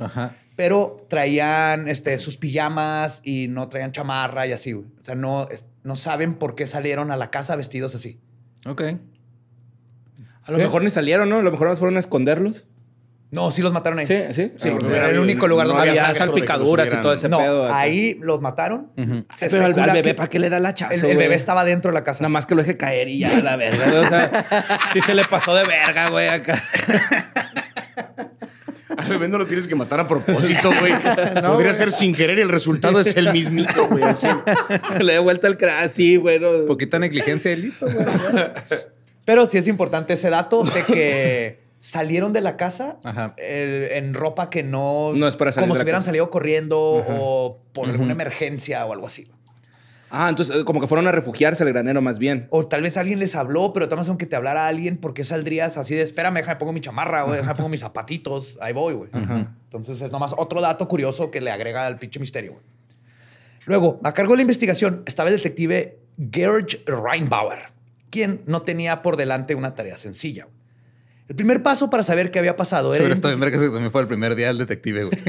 Pero traían este, sus pijamas y no traían chamarra y así. O sea, no, no saben por qué salieron a la casa vestidos así. Ok. A lo mejor ni salieron, ¿no? A lo mejor más fueron a esconderlos. No, sí los mataron ahí. Sí, sí. sí. era el único lugar donde había, salpicaduras y todo ese pedo. Ahí los mataron. Pero al bebé, ¿para qué le da la chaza? El, bebé estaba dentro de la casa. Nada más que lo dejé caer y ya, la verdad. o sea, sí se le pasó de verga, güey, acá. Al bebé no lo tienes que matar a propósito, güey. Podría ser sin querer y el resultado es el mismito, güey. Le da vuelta al crack, sí, güey. Poquita negligencia y listo, güey. Pero sí es importante ese dato de que salieron de la casa eh, en ropa que no. No es para salir. Como si hubieran salido corriendo o por alguna emergencia o algo así. Ah, entonces como que fueron a refugiarse al granero más bien. O tal vez alguien les habló, pero tal vez aunque te hablara alguien, porque saldrías así de espérame, déjame pongo mi chamarra o déjame pongo mis zapatitos? Ahí voy, güey. Entonces es nomás otro dato curioso que le agrega al pinche misterio, Luego, a cargo de la investigación estaba el detective George Reinbauer quien no tenía por delante una tarea sencilla? El primer paso para saber qué había pasado era. Pero está bien, ver que también fue el primer día del detective, güey.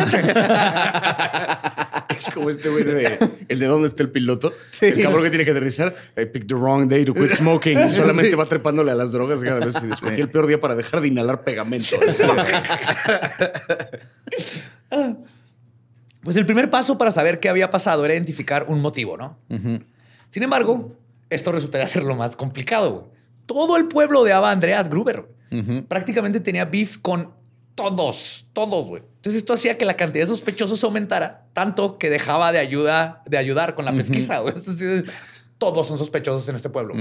es como este güey de. El de dónde está el piloto. El cabrón que tiene que aterrizar. I picked the wrong day to quit smoking. Y solamente va trepándole a las drogas Y el peor día para dejar de inhalar pegamento. pues el primer paso para saber qué había pasado era identificar un motivo, ¿no? Sin embargo, esto resultaría ser lo más complicado. Todo el pueblo de Aba Andreas Gruber. Prácticamente tenía beef con todos, todos, güey. Entonces esto hacía que la cantidad de sospechosos aumentara tanto que dejaba de, ayuda, de ayudar con la pesquisa. todos son sospechosos en este pueblo.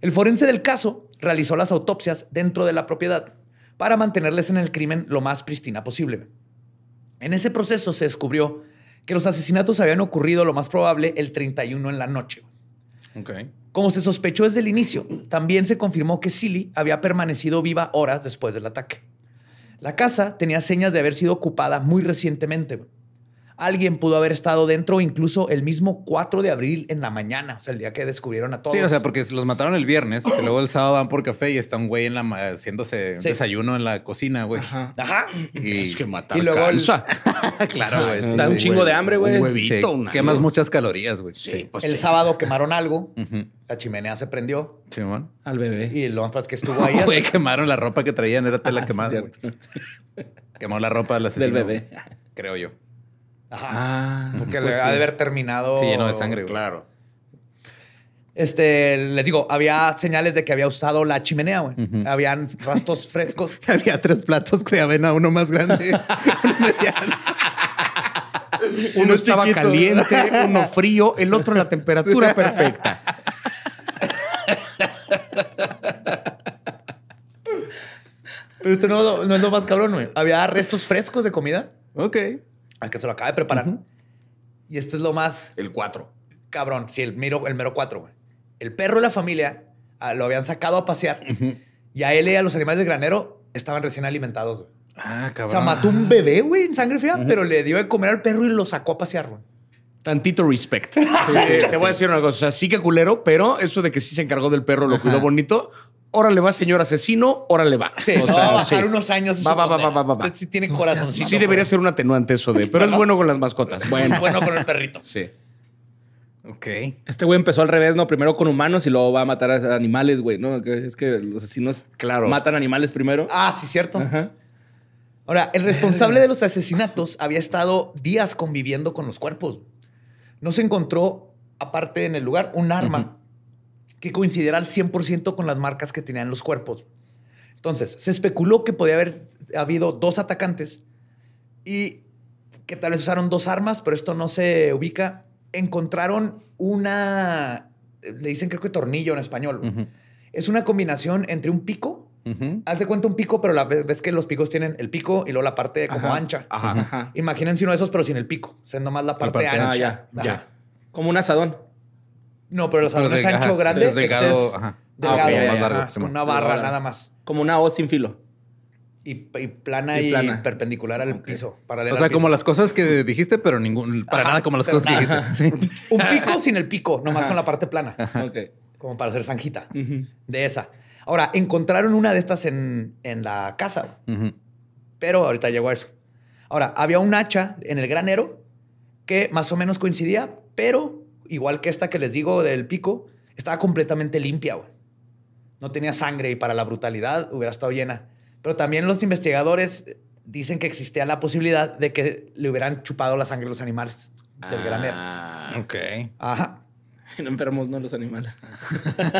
El forense del caso realizó las autopsias dentro de la propiedad para mantenerles en el crimen lo más pristina posible. En ese proceso se descubrió que los asesinatos habían ocurrido lo más probable el 31 en la noche. Como se sospechó desde el inicio, también se confirmó que Silly había permanecido viva horas después del ataque. La casa tenía señas de haber sido ocupada muy recientemente alguien pudo haber estado dentro, incluso el mismo 4 de abril en la mañana, o sea, el día que descubrieron a todos. Sí, o sea, porque los mataron el viernes, que luego el sábado van por café y está un güey en la haciéndose desayuno en la cocina, güey. Ajá. Y, es que mataron. y luego el... claro, güey. Da un chingo de hambre, güey. Un huevito, Quemas muchas calorías, güey. Sí, Pues El sábado quemaron algo. La chimenea se prendió. Al bebé. Y lo más que estuvo ahí. Güey, quemaron la ropa que traían, era tela ah, quemada. Quemó la ropa la asesino. Del bebé. Creo yo. Ah, porque pues le ha de haber terminado. Sí, lleno de sangre. Claro. Este, les digo, había señales de que había usado la chimenea, güey. Habían rastros frescos. había tres platos de avena, uno más grande. uno, estaba caliente, uno frío, el otro en la temperatura perfecta. Pero esto no, es lo más cabrón, güey. Había restos frescos de comida. Ok al que se lo acaba de preparar. Y esto es lo más. El 4. Cabrón, sí, el, mero, el mero 4, El perro y la familia ah, lo habían sacado a pasear y a él y a los animales del granero estaban recién alimentados, Ah, cabrón. O sea, mató un bebé, güey, en sangre fría, pero le dio de comer al perro y lo sacó a pasear, güey. Tantito respect. te voy a decir una cosa. O sí que culero, pero eso de que sí se encargó del perro, lo cuidó bonito, órale va, señor asesino, órale va. Sí, o sea, va a pasar unos años. Va, va, va, va, va, Sí tiene Sí debería ser un atenuante eso de, pero es bueno con las mascotas. Bueno. bueno con el perrito. Sí. Ok. Este güey empezó al revés, ¿no? Primero con humanos y luego va a matar a animales, güey, ¿no? Es que los asesinos claro. matan animales primero. Ah, sí, cierto. Ahora, el responsable de los asesinatos había estado días conviviendo con los cuerpos. No se encontró, aparte en el lugar, un arma que coincidiera al 100% con las marcas que tenían los cuerpos. Entonces, se especuló que podía haber habido dos atacantes y que tal vez usaron dos armas, pero esto no se ubica. Encontraron una, le dicen creo que tornillo en español. Es una combinación entre un pico Hazte de cuenta un pico, pero la ves que los picos tienen el pico y luego la parte como ancha. Imagínense uno de esos, pero sin el pico. siendo más la parte, ancha. Ah, ya. Como un asadón. No, pero los es ancho grande. este delgado ah, una barra nada más. Como una O sin filo. Y, plana y, perpendicular al piso. o sea, como las cosas que dijiste, pero ningún, para nada como las cosas que dijiste. Un pico sin el pico, nomás con la parte plana. Como para hacer zanjita. De esa. Ahora, encontraron una de estas en, la casa, pero ahorita llegó a eso. Ahora, había un hacha en el granero que más o menos coincidía, pero igual que esta que les digo del pico, estaba completamente limpia, No tenía sangre y para la brutalidad hubiera estado llena. Pero también los investigadores dicen que existía la posibilidad de que le hubieran chupado la sangre a los animales del ah, granero. Ok. Ajá. No enfermos, ¿no? Los animales.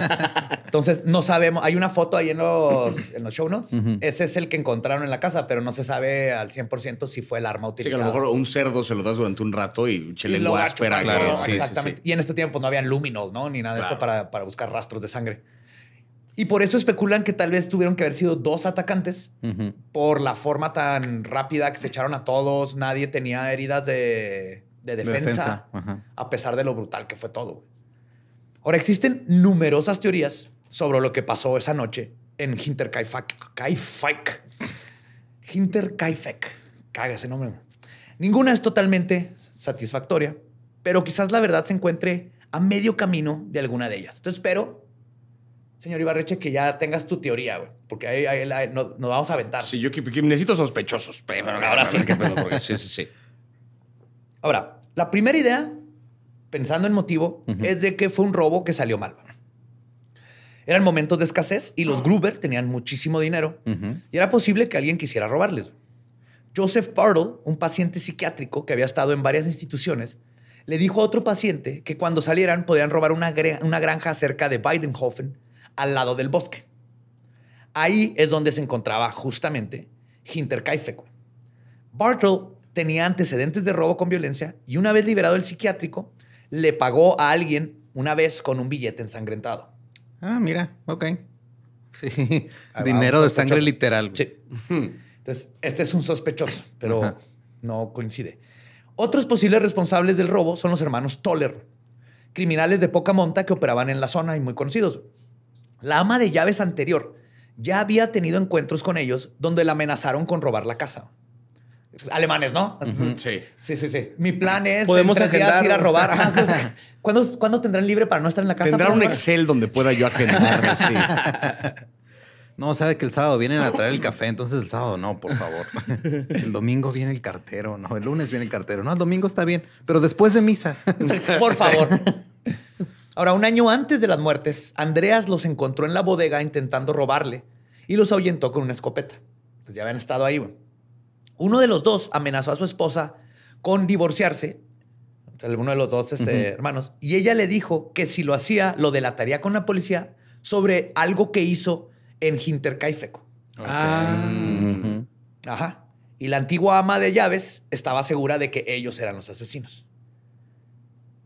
Entonces, no sabemos. Hay una foto ahí en los, en los show notes. Ese es el que encontraron en la casa, pero no se sabe al 100% si fue el arma utilizada. Sí, que a lo mejor un cerdo se lo das durante un rato y chelengua espera. exactamente. Y en este tiempo no había luminos, ¿no? Ni nada de esto para, buscar rastros de sangre. Y por eso especulan que tal vez tuvieron que haber sido dos atacantes por la forma tan rápida que se echaron a todos. Nadie tenía heridas de defensa. a pesar de lo brutal que fue todo. Ahora, existen numerosas teorías sobre lo que pasó esa noche en Hinterkaifeck. Hinterkaifeck. Caga ese nombre. Ninguna es totalmente satisfactoria, pero quizás la verdad se encuentre a medio camino de alguna de ellas. Entonces espero, señor Ibarreche, que ya tengas tu teoría, porque ahí, no, nos vamos a aventar. Sí, yo necesito sospechosos, ahora sí. Ahora, la primera idea pensando en motivo, es de que fue un robo que salió mal. Eran momentos de escasez y los ah. Gruber tenían muchísimo dinero y era posible que alguien quisiera robarles. Joseph Bartle, un paciente psiquiátrico que había estado en varias instituciones, le dijo a otro paciente que cuando salieran podrían robar una, granja cerca de Bidenhofen, al lado del bosque. Ahí es donde se encontraba justamente Hinterkaifeck. Bartle tenía antecedentes de robo con violencia y una vez liberado el psiquiátrico, le pagó a alguien una vez con un billete ensangrentado. Ah, mira, ok. Sí, dinero de sangre literal. Sí. Entonces, este es un sospechoso, pero no coincide. Otros posibles responsables del robo son los hermanos Toller, criminales de poca monta que operaban en la zona y muy conocidos. La ama de llaves anterior ya había tenido encuentros con ellos donde la amenazaron con robar la casa alemanes, ¿no? sí. Sí, sí, sí. Mi plan es ¿Podemos ir a robar. Ah, pues, ¿cuándo, tendrán libre para no estar en la casa? Tendrán un Excel donde pueda yo agendarme, sí. No, sabe que el sábado vienen a traer el café, entonces el sábado no, por favor. El domingo viene el cartero, no, el lunes viene el cartero. No, el domingo está bien, pero después de misa. Por favor. Ahora, un año antes de las muertes, Andreas los encontró en la bodega intentando robarle y los ahuyentó con una escopeta. Pues ya habían estado ahí, uno de los dos amenazó a su esposa con divorciarse, uno de los dos este, hermanos, y ella le dijo que si lo hacía, lo delataría con la policía sobre algo que hizo en Hinterkaifeco. Ah. Ajá. Y la antigua ama de llaves estaba segura de que ellos eran los asesinos.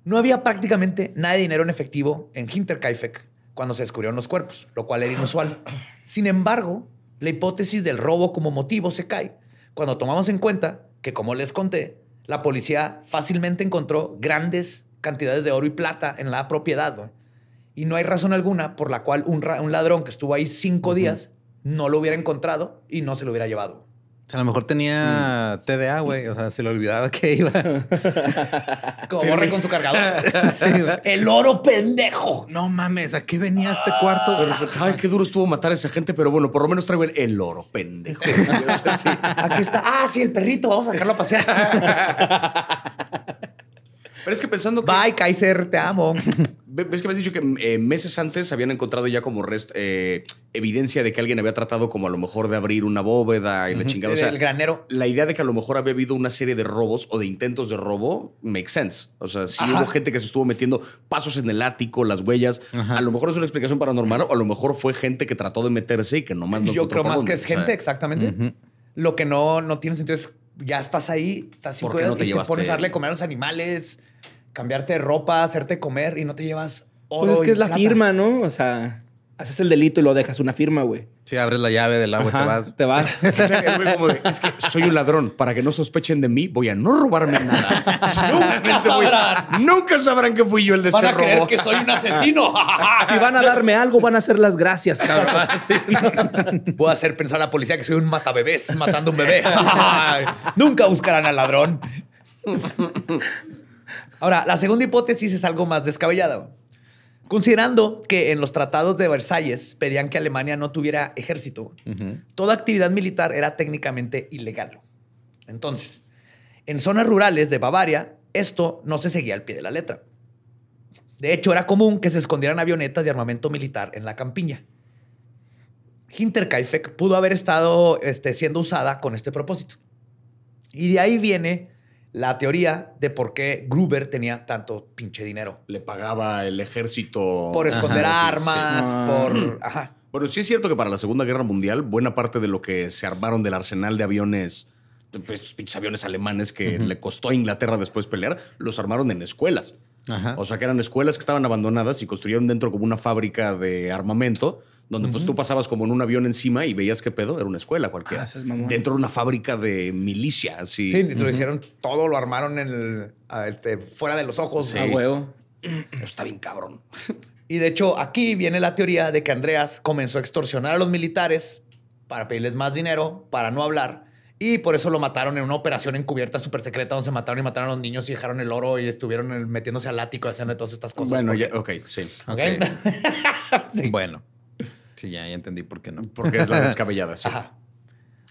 No había prácticamente nada de dinero en efectivo en Hinterkaifeck cuando se descubrieron los cuerpos, lo cual era inusual. Sin embargo, la hipótesis del robo como motivo se cae cuando tomamos en cuenta que, como les conté, la policía fácilmente encontró grandes cantidades de oro y plata en la propiedad. Y no hay razón alguna por la cual un, ladrón que estuvo ahí cinco días no lo hubiera encontrado y no se lo hubiera llevado a lo mejor tenía mm. TDA, güey. O sea, se le olvidaba que iba. Corre con su cargador. ¡El oro pendejo! No mames, ¿a qué venía este ah, cuarto? Ay, qué duro estuvo matar a esa gente, pero bueno, por lo menos traigo el, oro pendejo. Aquí está. Ah, sí, el perrito. Vamos a sacarlo a pasear. Pero es que pensando que. Bye, Kaiser, te amo. ¿Ves que me has dicho que mm, eh, meses antes habían encontrado ya como rest, eh, evidencia de que alguien había tratado como a lo mejor de abrir una bóveda y lo chingado la chingada? O sea, el granero. La idea de que a lo mejor había habido una serie de robos o de intentos de robo makes sense. O sea, si hubo gente que se estuvo metiendo pasos en el ático, las huellas. A lo mejor es una explicación paranormal o a lo mejor fue gente que trató de meterse y que nomás no Yo creo más que es gente, exactamente. Lo que no, tiene sentido es ya estás ahí, estás cinco no te, y te pones a darle comer a los animales cambiarte ropa, hacerte comer y no te llevas oro. Pues es que es la firma, ¿no? O sea, haces el delito y lo dejas una firma, güey. Sí, abres la llave del agua y te vas. Te vas. de, es que soy un ladrón. Para que no sospechen de mí, voy a no robarme nada. nunca sabrán. nunca sabrán que fui yo el de este robo. Van a creer que soy un asesino. si van a darme algo, van a hacer las gracias, Puedo hacer pensar a la policía que soy un matabebés matando un bebé. nunca buscarán al ladrón. Ahora, la segunda hipótesis es algo más descabellada. Considerando que en los tratados de Versalles pedían que Alemania no tuviera ejército, toda actividad militar era técnicamente ilegal. Entonces, en zonas rurales de Bavaria, esto no se seguía al pie de la letra. De hecho, era común que se escondieran avionetas y armamento militar en la campiña. Hinterkaifeck pudo haber estado este, siendo usada con este propósito. Y de ahí viene la teoría de por qué Gruber tenía tanto pinche dinero. Le pagaba el ejército. Por esconder armas, ah. por. Bueno, sí es cierto que para la Segunda Guerra Mundial, buena parte de lo que se armaron del arsenal de aviones, estos pinches aviones alemanes que le costó a Inglaterra después pelear, los armaron en escuelas. O sea, que eran escuelas que estaban abandonadas y construyeron dentro como una fábrica de armamento donde pues tú pasabas como en un avión encima y veías qué pedo, era una escuela cualquiera. Ah, Dentro de una fábrica de milicias. Sí, lo hicieron todo, lo armaron en ah, este, fuera de los ojos. A huevo. está bien cabrón. Y de hecho, aquí viene la teoría de que Andreas comenzó a extorsionar a los militares para pedirles más dinero, para no hablar. Y por eso lo mataron en una operación encubierta súper secreta donde se mataron y mataron a los niños y dejaron el oro y estuvieron metiéndose al ático haciendo todas estas cosas. Bueno, ok, sí. Ok. Bueno. Sí, ya, entendí por qué no. Porque es la descabellada, sí. Ajá.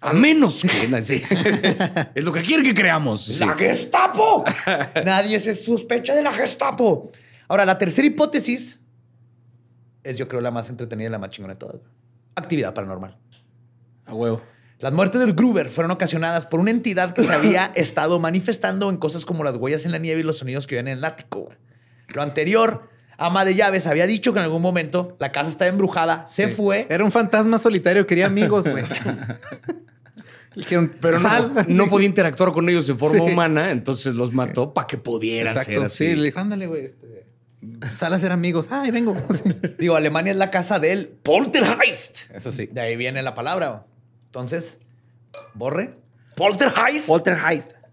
A menos que. es lo que quiere que creamos. ¡La Gestapo! Nadie se sospecha de la Gestapo. Ahora, la tercera hipótesis es, yo creo, la más entretenida y la más chingona de todas. Actividad paranormal. A huevo. Las muertes del Gruber fueron ocasionadas por una entidad que se había estado manifestando en cosas como las huellas en la nieve y los sonidos que vienen en el ático. Lo anterior ama de llaves había dicho que en algún momento la casa estaba embrujada, se fue. Era un fantasma solitario, quería amigos, güey. pero no, podía interactuar con ellos en forma humana, entonces los mató para que pudiera ser así. Sí, le dijo, ándale, güey. Este, sal a ser amigos. Ay, vengo. Digo, Alemania es la casa del Polterheist. Eso sí. De ahí viene la palabra. Entonces, borre. Polterheist. Polterheist. Pues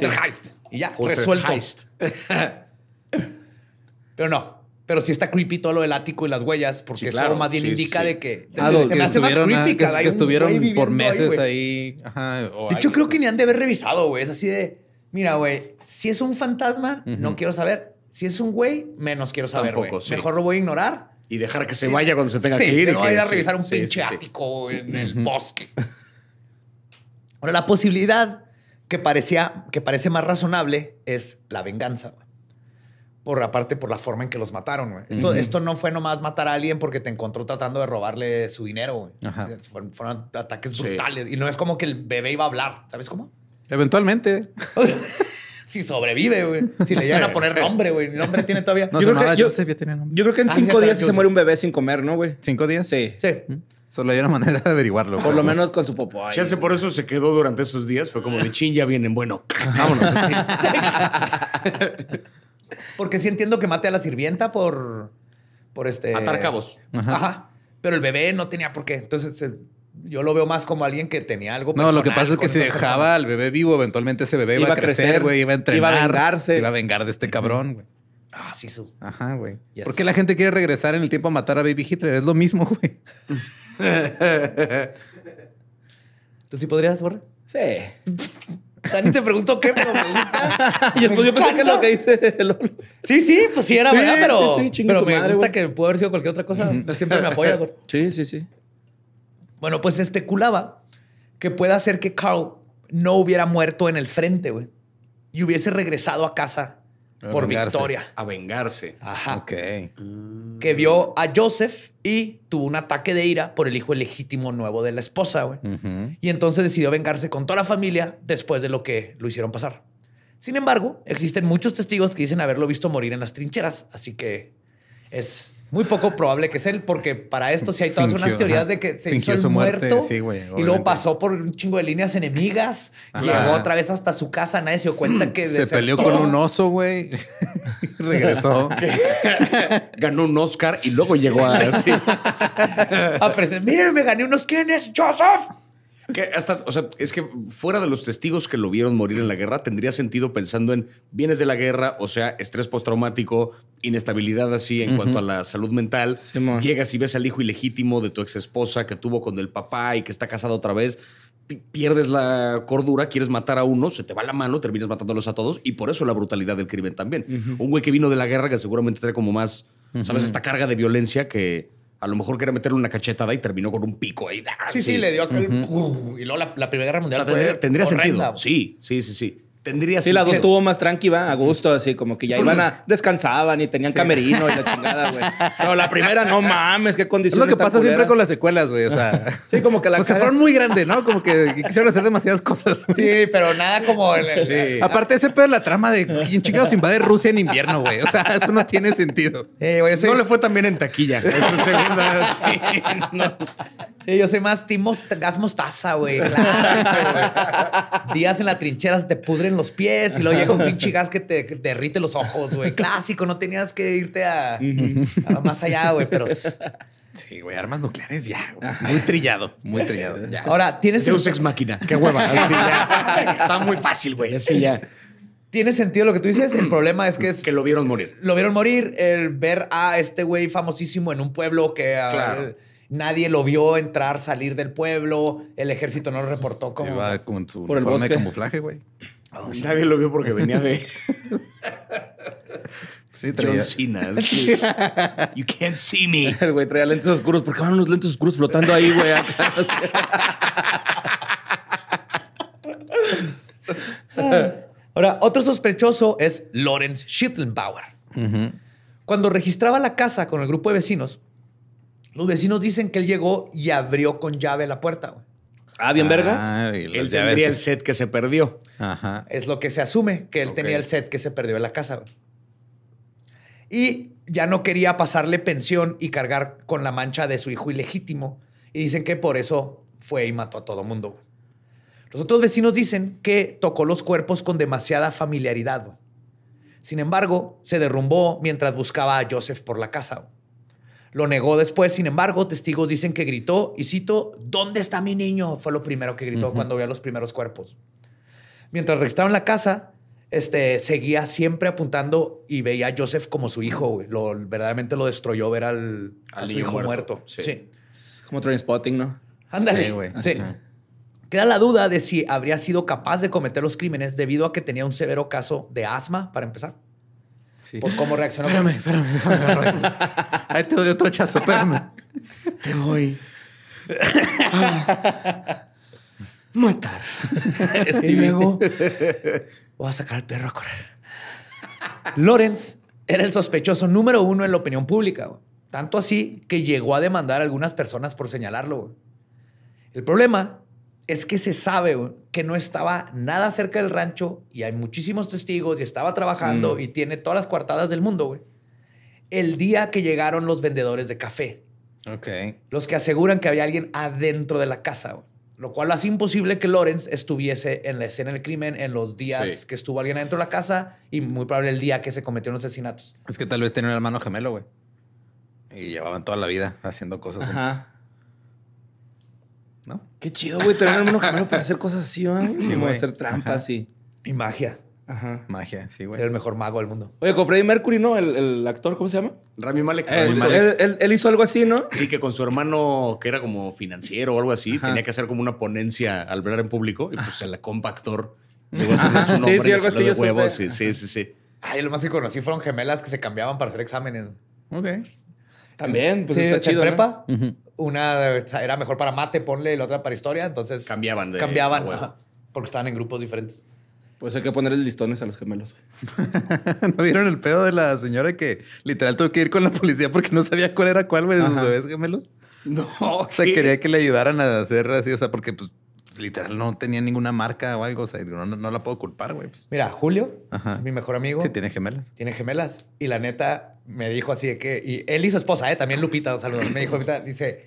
poltergeist. Y ya, resuelto. pero no, pero sí está creepy todo lo del ático y las huellas, porque claro. eso más bien indica de que. te ah, hace más creepy, estuvieron por meses ahí. yo creo que ni han de haber revisado, güey. Es así de. Mira, güey, si es un fantasma, no quiero saber. Si es un güey, menos quiero saber. Mejor lo voy a ignorar. Y dejar que se vaya cuando se tenga que ir. No voy a revisar un pinche ático en el bosque. Ahora, la posibilidad que, parecía, que parece más razonable es la venganza, güey por aparte por la forma en que los mataron. Esto, no fue nomás matar a alguien porque te encontró tratando de robarle su dinero. Eh, fueron, ataques brutales y no es como que el bebé iba a hablar. ¿Sabes cómo? Eventualmente. si sobrevive, güey. Si le llegan a poner nombre, güey. El nombre tiene todavía. yo, creo que, en ah, cinco días se muere un bebé sin comer, ¿no, güey? ¿Cinco días? Sí. Sí. Solo hay una manera de averiguarlo. Por lo menos con su popó. Chance por eso se quedó durante esos días. Fue como de chin, ya vienen. Bueno, vámonos. Así. Porque sí entiendo que mate a la sirvienta por. por este. Atar cabos. Ajá. Pero el bebé no tenía por qué. Entonces yo lo veo más como alguien que tenía algo. No, lo que pasa es que si dejaba al bebé vivo, eventualmente ese bebé iba, a crecer, güey, iba a entrenar. Iba a Se iba a vengar de este cabrón, güey. Ah, sí, su. Ajá, güey. ¿Por qué la gente quiere regresar en el tiempo a matar a Baby Hitler? Es lo mismo, güey. ¿Tú sí podrías, Borre? Sí. Dani te pregunto qué, pero me gusta. y yo pensé que es lo que dice hombre. Sí, sí, pues sí era verdad, pero, sí, pero me gusta que pudo haber sido cualquier otra cosa. Siempre me apoya. sí, sí, sí. Bueno, pues especulaba que pueda hacer que Carl no hubiera muerto en el frente, güey. Y hubiese regresado a casa por victoria. A vengarse. Ajá. Ok. Que vio a Joseph y tuvo un ataque de ira por el hijo legítimo nuevo de la esposa, güey. Y entonces decidió vengarse con toda la familia después de lo que lo hicieron pasar. Sin embargo, existen muchos testigos que dicen haberlo visto morir en las trincheras, así que es muy poco ah, probable que es él, porque para esto sí hay todas unas teorías de que se hizo muerto y luego pasó por un chingo de líneas enemigas, llegó otra vez hasta su casa, nadie se dio cuenta que... Se peleó con un oso, güey, regresó. Ganó un Oscar y luego llegó a... decir... Miren, me gané unos... quienes, es Joseph? Que hasta, o sea, es que fuera de los testigos que lo vieron morir en la guerra, tendría sentido pensando en bienes de la guerra, o sea, estrés postraumático, inestabilidad así en cuanto a la salud mental. Llegas y ves al hijo ilegítimo de tu ex esposa que tuvo con el papá y que está casado otra vez. Pierdes la cordura, quieres matar a uno, se te va la mano, terminas matándolos a todos y por eso la brutalidad del crimen también. Un güey que vino de la guerra que seguramente trae como más, ¿sabes? Esta carga de violencia que a lo mejor quería meterle una cachetada y terminó con un pico ahí. Sí, sí, le dio aquel. Y luego la, Primera Guerra Mundial. fue tendría, tendría sentido. Sí, sí, sí, sí. Sí, la dos estuvo más tranqui, va, a gusto, así como que ya iban a. Pues. Descansaban y tenían camerino y la chingada, güey. Pero la primera, no mames, qué condición. Es lo que pasa siempre con las secuelas, güey. O sea. sí, como que la. Pues se fueron muy grande, ¿no? Como que quisieron hacer demasiadas cosas. Sí, pero nada como. El... Sí. Aparte, ese pedo de la trama de quién chingados invade Rusia en invierno, güey. O sea, eso no tiene sentido. No le fue tan bien en taquilla. Eso segunda, sí. Sí, yo soy más timos gas mostaza, güey. Días en la trinchera se te pudren los pies y luego llega un pinche gas que te, derrite los ojos, güey. Clásico, no tenías que irte a, más allá, güey, pero... Sí, güey, armas nucleares ya. Muy trillado, muy trillado. Ahora, tienes. un sex máquina. Qué hueva. Está muy fácil, güey. Así ya. Tiene sentido lo que tú dices. El problema es que es. Que lo vieron morir. Lo vieron morir. El ver a este güey famosísimo en un pueblo que. Ah, nadie lo vio entrar, salir del pueblo. El ejército no lo reportó como. con su uniforme de camuflaje, güey. Nadie oh, lo vio porque venía de. sí, traía. John Cena. you can't see me. El güey traía lentes oscuros. ¿Por qué van unos lentes oscuros flotando ahí, güey? Ahora, otro sospechoso es Lawrence Schittenbauer. Cuando registraba la casa con el grupo de vecinos, los vecinos dicen que él llegó y abrió con llave la puerta. Güey. Ah, bien vergas. él tendría el set que se perdió. Ajá. Es lo que se asume, que él tenía el set que se perdió en la casa. Y ya no quería pasarle pensión y cargar con la mancha de su hijo ilegítimo. Y dicen que por eso fue y mató a todo mundo. Los otros vecinos dicen que tocó los cuerpos con demasiada familiaridad. Sin embargo, se derrumbó mientras buscaba a Joseph por la casa. Lo negó después, sin embargo, testigos dicen que gritó, y cito, ¿dónde está mi niño? Fue lo primero que gritó cuando vio los primeros cuerpos. Mientras registraron la casa, este, seguía siempre apuntando y veía a Joseph como su hijo, Lo, verdaderamente lo destruyó ver al, hijo muerto. Sí. Es como Trainspotting, ¿no? Ándale. güey. Sí. Queda la duda de si habría sido capaz de cometer los crímenes debido a que tenía un severo caso de asma, para empezar por cómo reaccionó. Espérame, espérame. espérame. Ahí te doy otro chazo, espérame. te voy. a... matar. y luego voy a sacar al perro a correr. Lorenz era el sospechoso número uno en la opinión pública. Tanto así que llegó a demandar a algunas personas por señalarlo. El problema es que se sabe que no estaba nada cerca del rancho y hay muchísimos testigos y estaba trabajando mm. y tiene todas las coartadas del mundo, güey. El día que llegaron los vendedores de café. Ok. Los que aseguran que había alguien adentro de la casa, Lo cual hace imposible que Lawrence estuviese en la escena del crimen en los días que estuvo alguien adentro de la casa y muy probable el día que se cometieron los asesinatos. Es que tal vez tenía un hermano gemelo, güey. Y llevaban toda la vida haciendo cosas. Ajá. ¿no? Qué chido, güey, tener un hermano para hacer cosas así, güey. Sí, güey. Hacer trampas y... Y magia. Ajá. Magia, sí, güey. Ser el mejor mago del mundo. Oye, con Freddie Mercury, ¿no? El, actor, ¿cómo se llama? Rami Malek. Eh, este, él, hizo algo así, ¿no? Sí, que con su hermano, que era como financiero o algo así, tenía que hacer como una ponencia al hablar en público y pues ah. el compa actor nombre sí, sí, algo así, Sí, sí, sí, Ay, lo más que conocí fueron gemelas que se cambiaban para hacer exámenes. Ok. También, pues está chido. prepa, una era mejor para mate, ponle, y la otra para historia, entonces... Cambiaban de... Cambiaban, porque estaban en grupos diferentes. Pues hay que ponerles listones a los gemelos. ¿No vieron el pedo de la señora que literal tuvo que ir con la policía porque no sabía cuál era cuál, güey, de sus bebés gemelos? No. O sea, quería que le ayudaran a hacer así, o sea, porque pues literal no tenía ninguna marca o algo, o sea, no, la puedo culpar, güey. Pues. Mira, Julio, mi mejor amigo. Que tiene gemelas. Tiene gemelas. Y la neta, me dijo así de que, y él y su esposa, ¿eh? también Lupita, saludos me dijo, dice,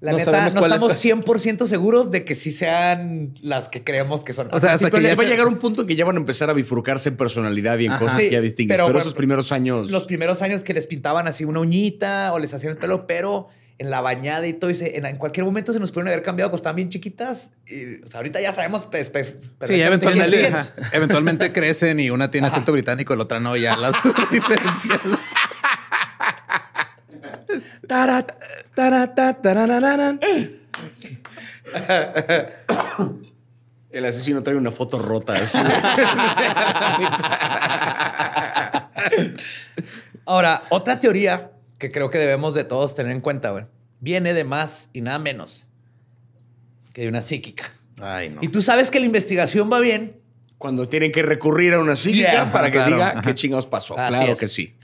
la neta, no estamos 100% seguros de que sí sean las que creemos que son. O sea, hasta que les va a llegar un punto que ya van a empezar a bifurcarse en personalidad y en cosas que ya distinguen. Pero, esos primeros años... Los primeros años que les pintaban así una uñita o les hacían el pelo, pero en la bañada y todo. Y en, cualquier momento se nos pudieron haber cambiado, están bien chiquitas. Y, ahorita ya sabemos. Pues, sí, eventualmente, eventualmente crecen y una tiene acento británico y la otra no, ya las diferencias. El asesino trae una foto rota. Ahora, otra teoría que creo que debemos de todos tener en cuenta, güey. Viene de más y nada menos que de una psíquica. Ay, no. Y tú sabes que la investigación va bien. Cuando tienen que recurrir a una psíquica para que diga qué chingados pasó. claro que sí.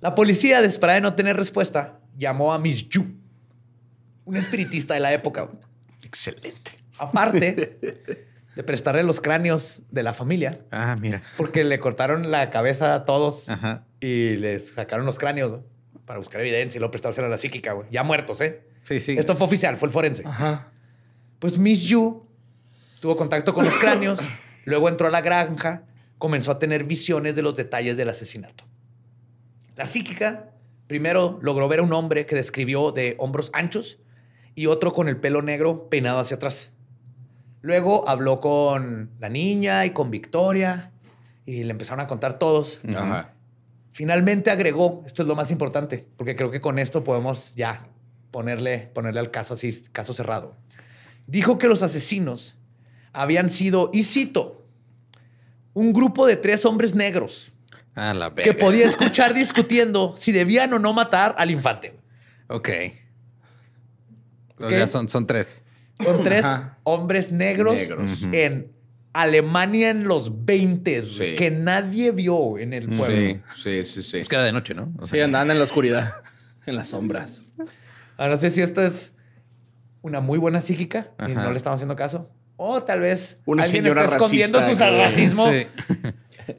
La policía, desesperada de no tener respuesta, llamó a Miss Yu, un espiritista de la época. Excelente. Aparte de prestarle los cráneos de la familia. Ah, mira. Porque le cortaron la cabeza a todos y les sacaron los cráneos para buscar evidencia y luego prestársela a la psíquica, güey. Ya muertos, ¿eh? Sí, sí. Esto fue oficial, fue el forense. Ajá. Pues Miss Yu tuvo contacto con los cráneos, luego entró a la granja, comenzó a tener visiones de los detalles del asesinato. La psíquica primero logró ver a un hombre que describió de hombros anchos y otro con el pelo negro peinado hacia atrás. Luego habló con la niña y con Victoria y le empezaron a contar todos. Ajá. Finalmente agregó, esto es lo más importante, porque creo que con esto podemos ya ponerle, ponerle al caso así, caso cerrado. Dijo que los asesinos habían sido, y cito, un grupo de tres hombres negros que podía escuchar discutiendo si debían o no matar al infante. Ok. son, son tres. Son tres hombres negros. en Alemania en los 20 que nadie vio en el pueblo. Sí, sí, sí, Es que era de noche, ¿no? O sea, sí, andaban en la oscuridad, en las sombras. Ahora no sé si esta es una muy buena psíquica y no le estamos haciendo caso. O tal vez una alguien señora está escondiendo su racismo.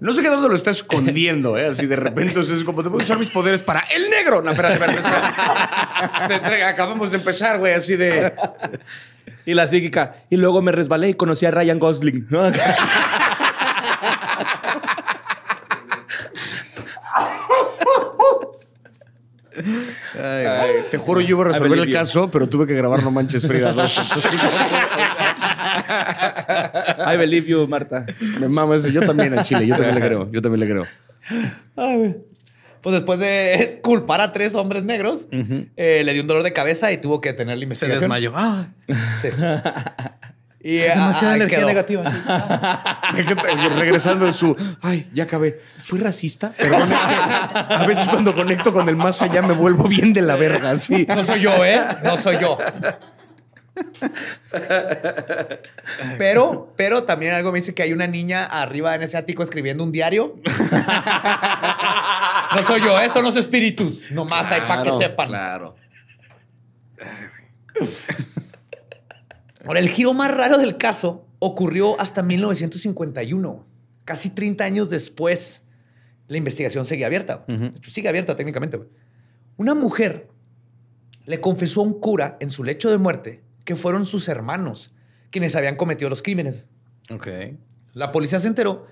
No sé qué dónde lo está escondiendo, ¿eh? Así de repente es como, te voy a usar mis poderes para el negro. No, espérate, Acabamos de empezar, güey, así de... Y la psíquica. Y luego me resbalé y conocí a Ryan Gosling. te juro, yo iba a resolver el caso, pero tuve que grabar No Manches Frida I believe you, Marta. Me mames, yo también a Chile, yo también le creo, yo también le creo. Ay, pues después de culpar a tres hombres negros, eh, le dio un dolor de cabeza y tuvo que tener la investigación. Se desmayó. Ah. Ah, demasiada ah, energía negativa. Regresando en su, ay, ya acabé. Fui racista. a veces cuando conecto con el más allá me vuelvo bien de la verga. Sí. No soy yo, ¿eh? No soy yo. Pero, pero también algo me dice que hay una niña arriba en ese ático escribiendo un diario. No soy yo, son los espíritus. Nomás más hay para que sepan. Claro. Ahora, el giro más raro del caso ocurrió hasta 1951. Casi 30 años después, la investigación seguía abierta. Sigue abierta técnicamente. Una mujer le confesó a un cura en su lecho de muerte que fueron sus hermanos quienes habían cometido los crímenes. Ok. La policía se enteró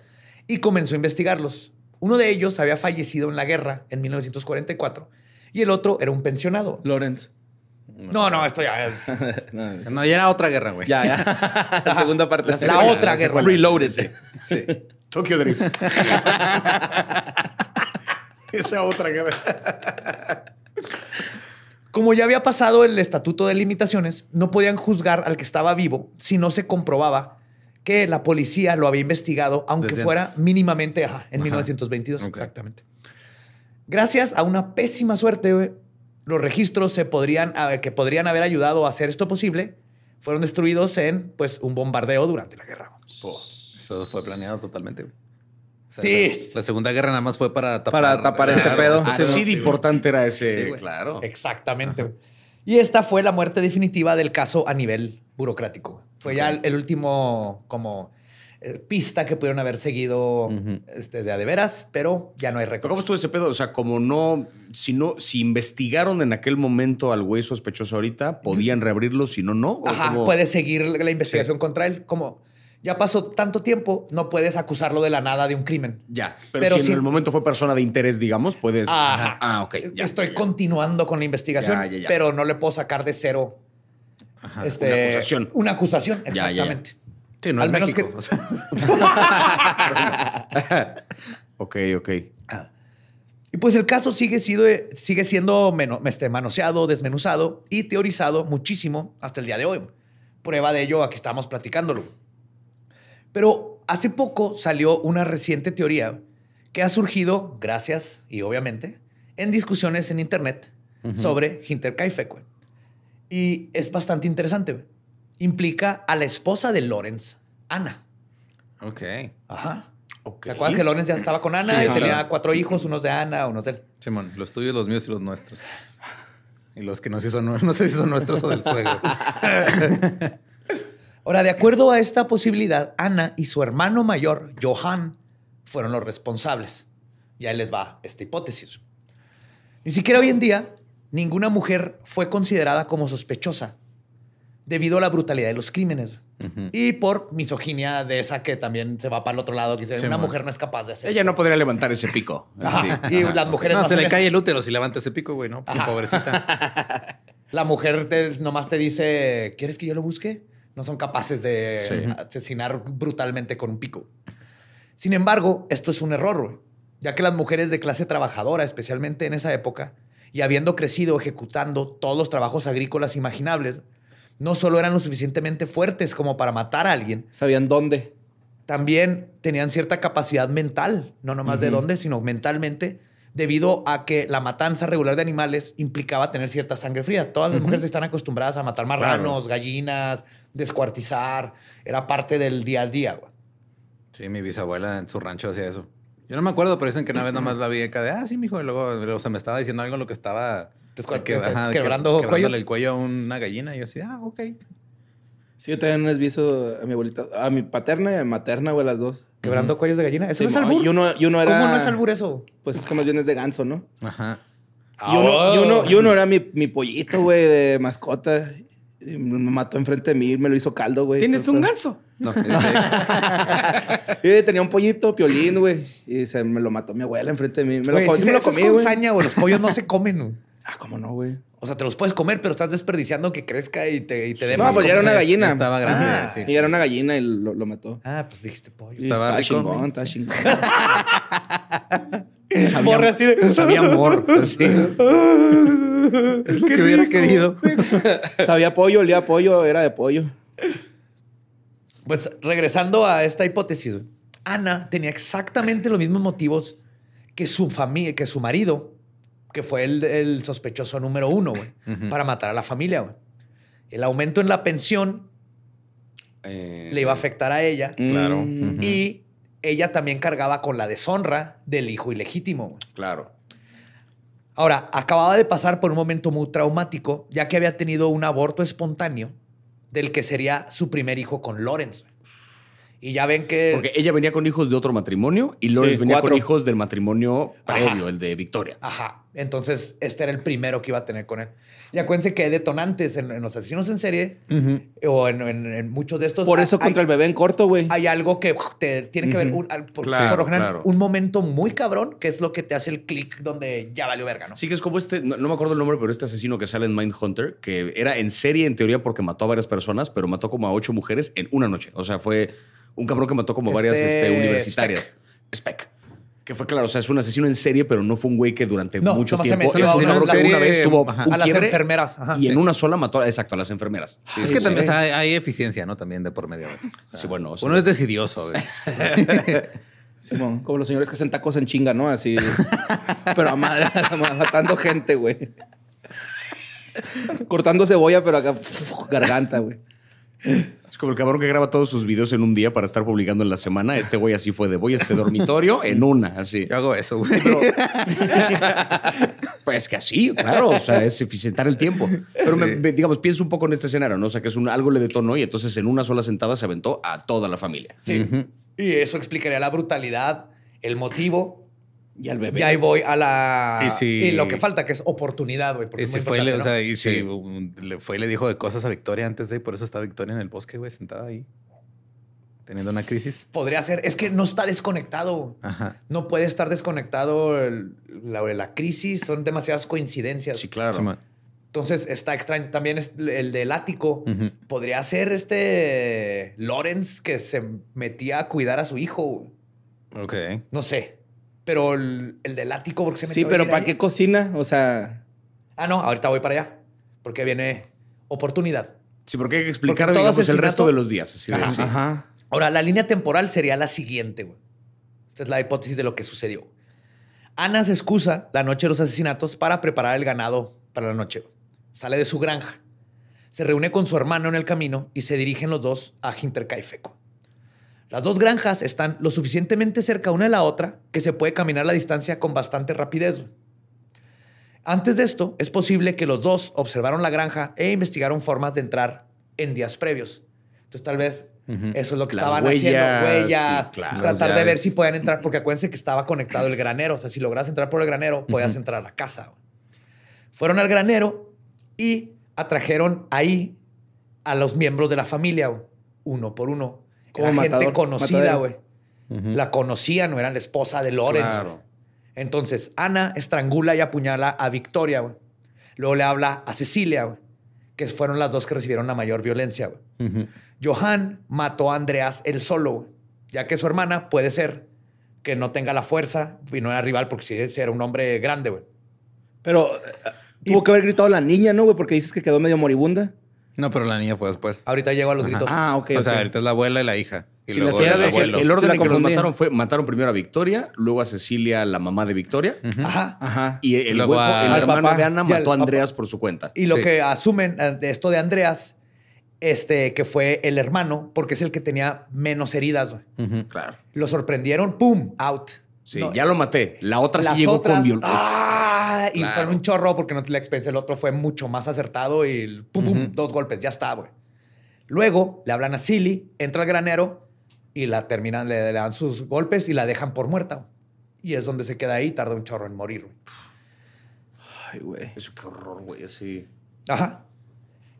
y comenzó a investigarlos. Uno de ellos había fallecido en la guerra en 1944 y el otro era un pensionado. Lawrence. No, no, esto ya es. no, ya era otra guerra, güey. Ya, ya. La segunda parte. La, la otra, guerra. Reloaded. sí. Tokyo Drift. Esa otra guerra. Como ya había pasado el estatuto de limitaciones, no podían juzgar al que estaba vivo si no se comprobaba que la policía lo había investigado, aunque fuera mínimamente en 1922. Exactamente. Gracias a una pésima suerte, los registros se podrían, que podrían haber ayudado a hacer esto posible fueron destruidos en pues, un bombardeo durante la guerra. eso fue planeado totalmente. sí. La, Segunda Guerra nada más fue para tapar, este pedo. Así ah, de importante era ese. claro. Exactamente. Y esta fue la muerte definitiva del caso a nivel burocrático. Fue ya el, último como eh, pista que pudieron haber seguido este, de a de veras, pero ya no hay récord. cómo estuvo ese pedo? O sea, como no, si no, si investigaron en aquel momento al güey sospechoso ahorita, podían reabrirlo, si no, no. Ajá, puede seguir la investigación contra él. Como ya pasó tanto tiempo, no puedes acusarlo de la nada de un crimen. Ya, pero, si, en el momento fue persona de interés, digamos, puedes... Ajá. Ah, ok. Ya, Estoy continuando con la investigación, pero no le puedo sacar de cero este, una acusación. Una acusación, exactamente. Sí, no Al México. ok, ok. Y pues el caso sigue, sigue siendo menos, este, manoseado, desmenuzado y teorizado muchísimo hasta el día de hoy. Prueba de ello, aquí estamos platicándolo. Pero hace poco salió una reciente teoría que ha surgido, gracias y obviamente, en discusiones en Internet sobre Hinterkaifeck. Y es bastante interesante. Implica a la esposa de Lorenz, Ana. Ok. Ajá. Okay. ¿Te acuerdas que Lorenz ya estaba con Ana y tenía cuatro hijos, unos de Ana, unos de él? Simón, los tuyos, los míos y los nuestros. Y los que no sé si son, no sé si son nuestros o del suegro. Ahora, de acuerdo a esta posibilidad, Ana y su hermano mayor, Johan, fueron los responsables. Y ahí les va esta hipótesis. Ni siquiera hoy en día, ninguna mujer fue considerada como sospechosa debido a la brutalidad de los crímenes. Y por misoginia de esa que también se va para el otro lado, una mujer no es capaz de hacer. Ella no podría levantar ese pico. Y las mujeres no, se le cae el útero si levanta ese pico, güey, ¿no? Pobrecita. La mujer nomás te dice, ¿quieres que yo lo busque? No son capaces de asesinar brutalmente con un pico. Sin embargo, esto es un error, ya que las mujeres de clase trabajadora, especialmente en esa época, y habiendo crecido ejecutando todos los trabajos agrícolas imaginables, no solo eran lo suficientemente fuertes como para matar a alguien. Sabían dónde. También tenían cierta capacidad mental, no nomás de dónde, sino mentalmente, debido a que la matanza regular de animales implicaba tener cierta sangre fría. Todas las mujeres están acostumbradas a matar marranos, gallinas, descuartizar, era parte del día a día. Sí, mi bisabuela en su rancho hacía eso. Yo no me acuerdo, pero dicen que una vez nomás la vi acá de, ah, sí, mijo, y luego se me estaba diciendo algo lo que estaba que, quebrando el cuello a una gallina y yo así, ah, ok. Sí, yo también les vi a mi abuelita, a mi paterna y a mi materna, güey, las dos. ¿Quebrando cuellos de gallina? ¿Eso no es albur? Y era... ¿Cómo no es albur eso? Pues es que más bien es de ganso, ¿no? Ajá. Yo, uno no, ah. era mi, mi pollito, güey, de mascota me mató enfrente de mí, me lo hizo caldo, güey. ¿Tienes un ganso? No. Este- tenía un pollito, piolín, güey. Y se me lo mató mi abuela enfrente de mí. Me lo, si me lo comí, saña, güey. Los pollos no se comen, Ah, ¿cómo no, güey? O sea, te los puedes comer, pero estás desperdiciando que crezca y te, y te dé No, pues ya era una gallina. Estaba grande. sí, y era una gallina y lo, mató. Ah, pues dijiste pollo. estaba, chingón, estaba chingón. Sabía, amor. Así. Es lo que hubiera querido. sabía pollo, olía pollo, era de pollo. Pues regresando a esta hipótesis, Ana tenía exactamente los mismos motivos que su familia, que su marido, que fue el, sospechoso número uno, para matar a la familia, El aumento en la pensión eh. le iba a afectar a ella. Claro. Mm. Y ella también cargaba con la deshonra del hijo ilegítimo. Claro. Ahora, acababa de pasar por un momento muy traumático, ya que había tenido un aborto espontáneo del que sería su primer hijo con Lawrence. Y ya ven que. Porque ella venía con hijos de otro matrimonio y Lawrence venía con hijos del matrimonio previo, el de Victoria. Ajá. Entonces, este era el primero que iba a tener con él. Y acuérdense que hay detonantes en, los asesinos en serie o en, muchos de estos. Por eso contra el bebé en corto, güey. Hay algo que tiene que ver, un, un momento muy cabrón que es lo que te hace el clic donde ya valió verga, ¿no? Sí, que es como este, no, me acuerdo el nombre, pero este asesino que sale en Mindhunter, que era en serie en teoría porque mató a varias personas, pero mató como a ocho mujeres en una noche. O sea, fue un cabrón que mató como varias este este, universitarias. Spec. Que fue claro, o sea, es un asesino en serie, pero no fue un güey que durante mucho tiempo. vez tuvo a las enfermeras. y en una sola mató, exacto, a las enfermeras. es que también hay, eficiencia, ¿no? También de por medio veces. sí, bueno. uno es decidioso, güey. Simón, como los señores que hacen tacos en chinga, ¿no? Así. pero a madre, matando gente, güey. Cortando cebolla, pero acá, garganta, güey. Es como el cabrón que graba todos sus videos en un día para estar publicando en la semana. Este güey así fue de voy a este dormitorio en una, así. Yo hago eso, güey. pues que así, claro, o sea, es eficientar el tiempo. Pero me, digamos, pienso un poco en este escenario, ¿no? O sea, que es un, algo le detonó y entonces en una sola sentada se aventó a toda la familia. Sí. Y eso explicaría la brutalidad, el motivo y al bebé. Y ahí voy a la. Y, lo que falta, que es oportunidad, güey. Y si fue, le, y le fue le dijo de cosas a Victoria antes de, por eso está Victoria en el bosque, güey, sentada ahí. Teniendo una crisis. Podría ser. Es que no está desconectado. No puede estar desconectado la, crisis. Son demasiadas coincidencias. Sí, claro. Entonces está extraño. También el del ático. Podría ser este Lawrence que se metía a cuidar a su hijo. Ok. No sé. Pero el, del ático, porque se Sí, pero ¿para qué cocina? O sea. Ah, no, ahorita voy para allá. Porque viene oportunidad. Sí, porque hay que explicar el resto de los días. Ahora, la línea temporal sería la siguiente, güey. Esta es la hipótesis de lo que sucedió. Ana se excusa la noche de los asesinatos para preparar el ganado para la noche. Sale de su granja. Se reúne con su hermano en el camino y se dirigen los dos a Hinterkaifeck. Las dos granjas están lo suficientemente cerca una de la otra que se puede caminar la distancia con bastante rapidez. Antes de esto, es posible que los dos observaron la granja e investigaron formas de entrar en días previos. Entonces, tal vez eso es lo que estaban haciendo, huellas, tratar de ver si podían entrar, porque acuérdense que estaba conectado el granero. O sea, si logras entrar por el granero, podías entrar a la casa. Fueron al granero y atrajeron ahí a los miembros de la familia, uno por uno, como gente conocida, güey. La conocían, no era la esposa de Lorenz. Claro. Entonces, Ana estrangula y apuñala a Victoria, güey. Luego le habla a Cecilia, güey, que fueron las dos que recibieron la mayor violencia, güey. Johan mató a Andreas él solo, güey, ya que su hermana puede ser que no tenga la fuerza y no era rival porque sí, era un hombre grande, güey. Pero eh, tuvo que haber gritado la niña, ¿no, güey? Porque dices que quedó medio moribunda. No, pero la niña fue después. Ahorita llegó a los gritos. Ah, ok. O sea, ahorita es la abuela y la hija. Y luego el, orden en que los mataron fue mataron primero a Victoria, luego a Cecilia, la mamá de Victoria. Ajá, ajá. Y el, luego el hermano de Ana mató a Andreas por su cuenta. Y lo que asumen eh, de esto de Andreas, este, que fue el hermano, porque es el que tenía menos heridas. Claro. Lo sorprendieron, pum, out. Sí, ya lo maté. La otra sí llegó con violencia. ¡Ah! y fue un chorro porque no te la expensé. El otro fue mucho más acertado y pum, pum, dos golpes, ya está, güey. Luego le hablan a Silly, entra al granero y la terminan, le, dan sus golpes y la dejan por muerta. Y es donde se queda ahí, tarda un chorro en morir, Ay, güey. Eso qué horror, güey, así. Ajá.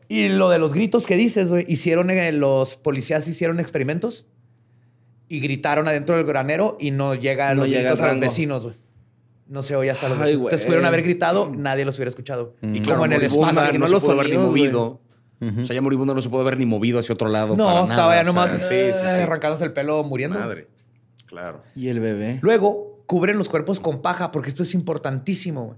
Y lo de los gritos que dices, güey, hicieron, eh, los policías hicieron experimentos y gritaron adentro del granero y no llegan los llega gritos a los vecinos, güey no se oye hasta los Ay, Entonces pudieron haber gritado, nadie los hubiera escuchado. Mm. Y claro, como en el espacio. no, los pudo haber ni movido. O sea, ya moribundo no se pudo haber ni movido hacia otro lado. No, estaba ya nomás eh, sí, arrancándose el pelo, muriendo. Madre. Claro. Y el bebé. Luego, cubren los cuerpos con paja, porque esto es importantísimo.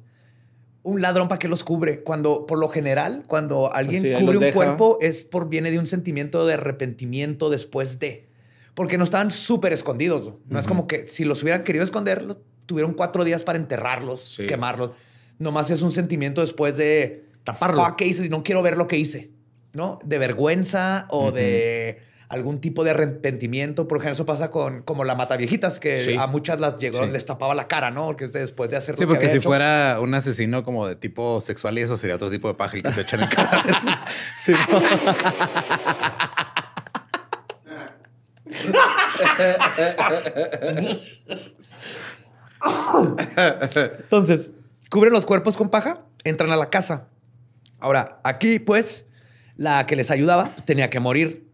Un ladrón, ¿para qué los cubre? Cuando, por lo general, cuando alguien pues cubre un cuerpo, es por viene de un sentimiento de arrepentimiento después de. Porque no estaban súper escondidos. No es como que si los hubieran querido esconder, tuvieron cuatro días para enterrarlos, quemarlos. Nomás es un sentimiento después de taparlo. ¿qué hice? No quiero ver lo que hice, ¿no? De vergüenza o de algún tipo de arrepentimiento. Por ejemplo, eso pasa con como la viejitas, que a muchas las llegó, les tapaba la cara, ¿no? Que después de hacer Sí, porque si fuera un asesino como de tipo sexual y eso sería otro tipo de pájaro que se echan en cara. sí. Entonces, cubren los cuerpos con paja, entran a la casa. Ahora, aquí, pues, la que les ayudaba tenía que morir.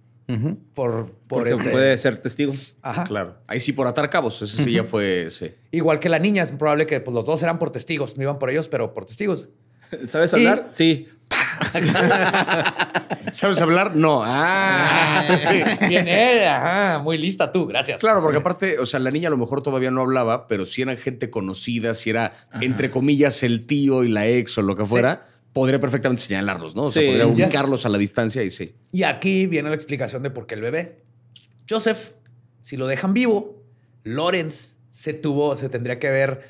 Por, por este- puede ser testigos Ajá. Claro. Ahí sí, por atar cabos. Eso sí ya fue. Sí. Igual que la niña, es probable que pues, los dos eran por testigos. No iban por ellos, pero por testigos. ¿Sabes hablar? Sí. ¿Sabes hablar? No. Ah. ah Bien, eh, muy lista tú, gracias. Claro, porque aparte, o sea, la niña a lo mejor todavía no hablaba, pero si eran gente conocida, si era, entre comillas, el tío y la ex o lo que fuera. Podría perfectamente señalarlos, ¿no? O sea, podría ubicarlos a la distancia y sí. Y aquí viene la explicación de por qué el bebé. Joseph, si lo dejan vivo, Lawrence se tuvo, se tendría que ver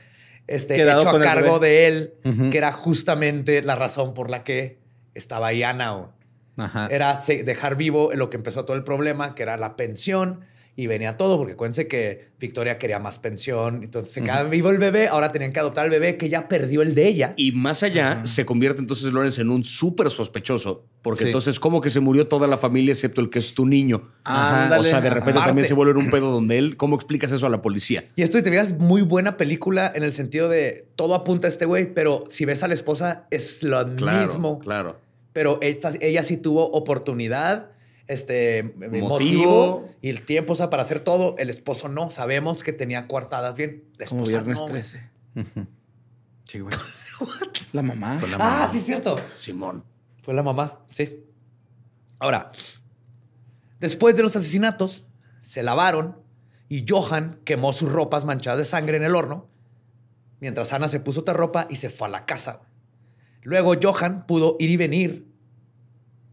este, hecho a cargo de él, que era justamente la razón por la que estaba ahí Ajá. Era dejar vivo lo que empezó todo el problema, que era la pensión y venía todo, porque acuérdense que Victoria quería más pensión, entonces se quedaba vivo el bebé, ahora tenían que adoptar al bebé que ya perdió el de ella. Y más allá, se convierte entonces Lorenz en un súper sospechoso, porque entonces como que se murió toda la familia excepto el que es tu niño. o sea, de repente también se vuelve un pedo donde él, ¿cómo explicas eso a la policía? Y esto, y te veas, muy buena película en el sentido de todo apunta a este güey, pero si ves a la esposa es lo mismo. Claro. Pero ella, ella sí tuvo oportunidad este em, motivo. y el tiempo, sea, para hacer todo. El esposo no. Sabemos que tenía coartadas bien. La esposa viernes 13. sí, güey. la mamá. la ah, mamá. Ah, sí, cierto. Simón. Fue la mamá, sí. Ahora, después de los asesinatos, se lavaron y Johan quemó sus ropas manchadas de sangre en el horno, mientras Ana se puso otra ropa y se fue a la casa. Luego Johan pudo ir y venir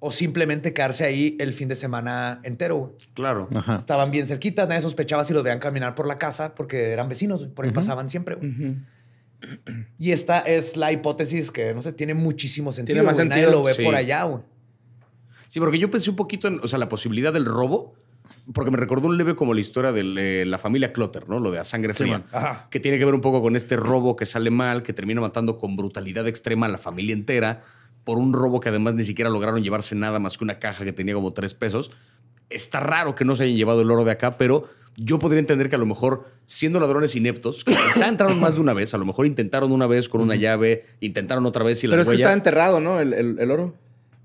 o simplemente quedarse ahí el fin de semana entero. Claro. Estaban bien cerquitas, nadie sospechaba si los veían caminar por la casa porque eran vecinos, por ahí pasaban siempre. Y esta es la hipótesis que, no sé, tiene muchísimo sentido. Tiene más Nadie lo ve por allá, Sí, porque yo pensé un poquito en, sea, la posibilidad del robo, porque me recordó un leve como la historia de eh, la familia Clotter, ¿no? Lo de a sangre fría, que tiene que ver un poco con este robo que sale mal, que termina matando con brutalidad extrema a la familia entera por un robo que además ni siquiera lograron llevarse nada más que una caja que tenía como tres pesos. Está raro que no se hayan llevado el oro de acá, pero yo podría entender que a lo mejor, siendo ladrones ineptos, quizá entraron más de una vez, a lo mejor intentaron una vez con una llave, intentaron otra vez y las Pero es que está enterrado, ¿no? el oro.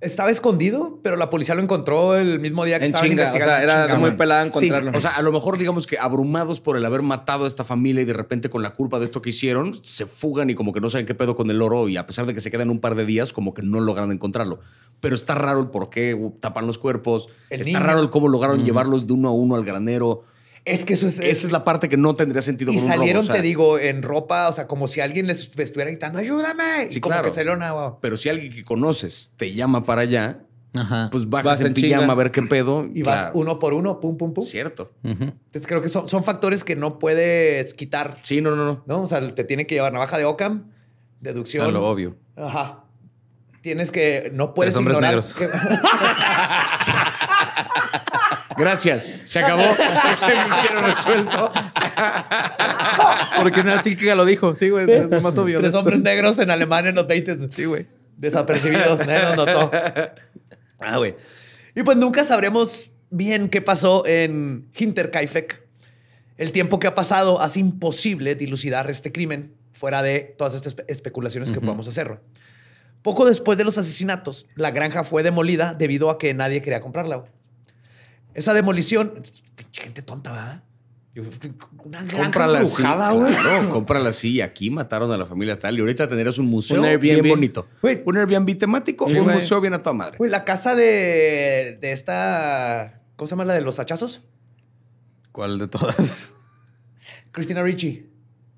Estaba escondido, pero la policía lo encontró el mismo día que en investigando. era muy pelada encontrarlo. o sea, a lo mejor digamos que abrumados por el haber matado a esta familia y de repente con la culpa de esto que hicieron, se fugan y como que no saben qué pedo con el oro y a pesar de que se quedan un par de días, como que no logran encontrarlo. Pero está raro el por qué tapan los cuerpos, está raro el cómo lograron llevarlos de uno a uno al granero. Es que eso es. Esa es la parte que no tendría sentido. Y salieron, te digo, en ropa, o sea, como si alguien les estuviera gritando, ayúdame. y como que salieron agua Pero si alguien que conoces te llama para allá, pues bajas, en, pijama a ver qué pedo. Y vas uno por uno, pum, pum, pum. Cierto. Entonces creo que son, factores que no puedes quitar. Sí, no, no, no. O sea, te tiene que llevar navaja de Ocam, deducción. A ah, lo obvio. Ajá. Tienes que. No puedes Tres hombres Gracias. Se acabó. Este hicieron resuelto. Porque así que lo dijo. Sí, güey. Es lo más obvio. Tres hombres negros en Alemania en los 20. Sí, güey. Desapercibidos. No notó. Ah, güey. Y pues nunca sabremos bien qué pasó en Hinterkaifeck. El tiempo que ha pasado hace imposible dilucidar este crimen fuera de todas estas especulaciones que podamos hacer. Poco después de los asesinatos, la granja fue demolida debido a que nadie quería comprarla. Esa demolición. Gente tonta, ¿verdad? Una gran brujada, güey. Claro, cómprala así. Y aquí mataron a la familia tal. Y ahorita tendrías un museo bien bonito. Un Airbnb temático, sí, un museo bien a toda madre. la casa de, de esta. ¿Cómo se llama la de los hachazos? ¿Cuál de todas? Cristina Ricci.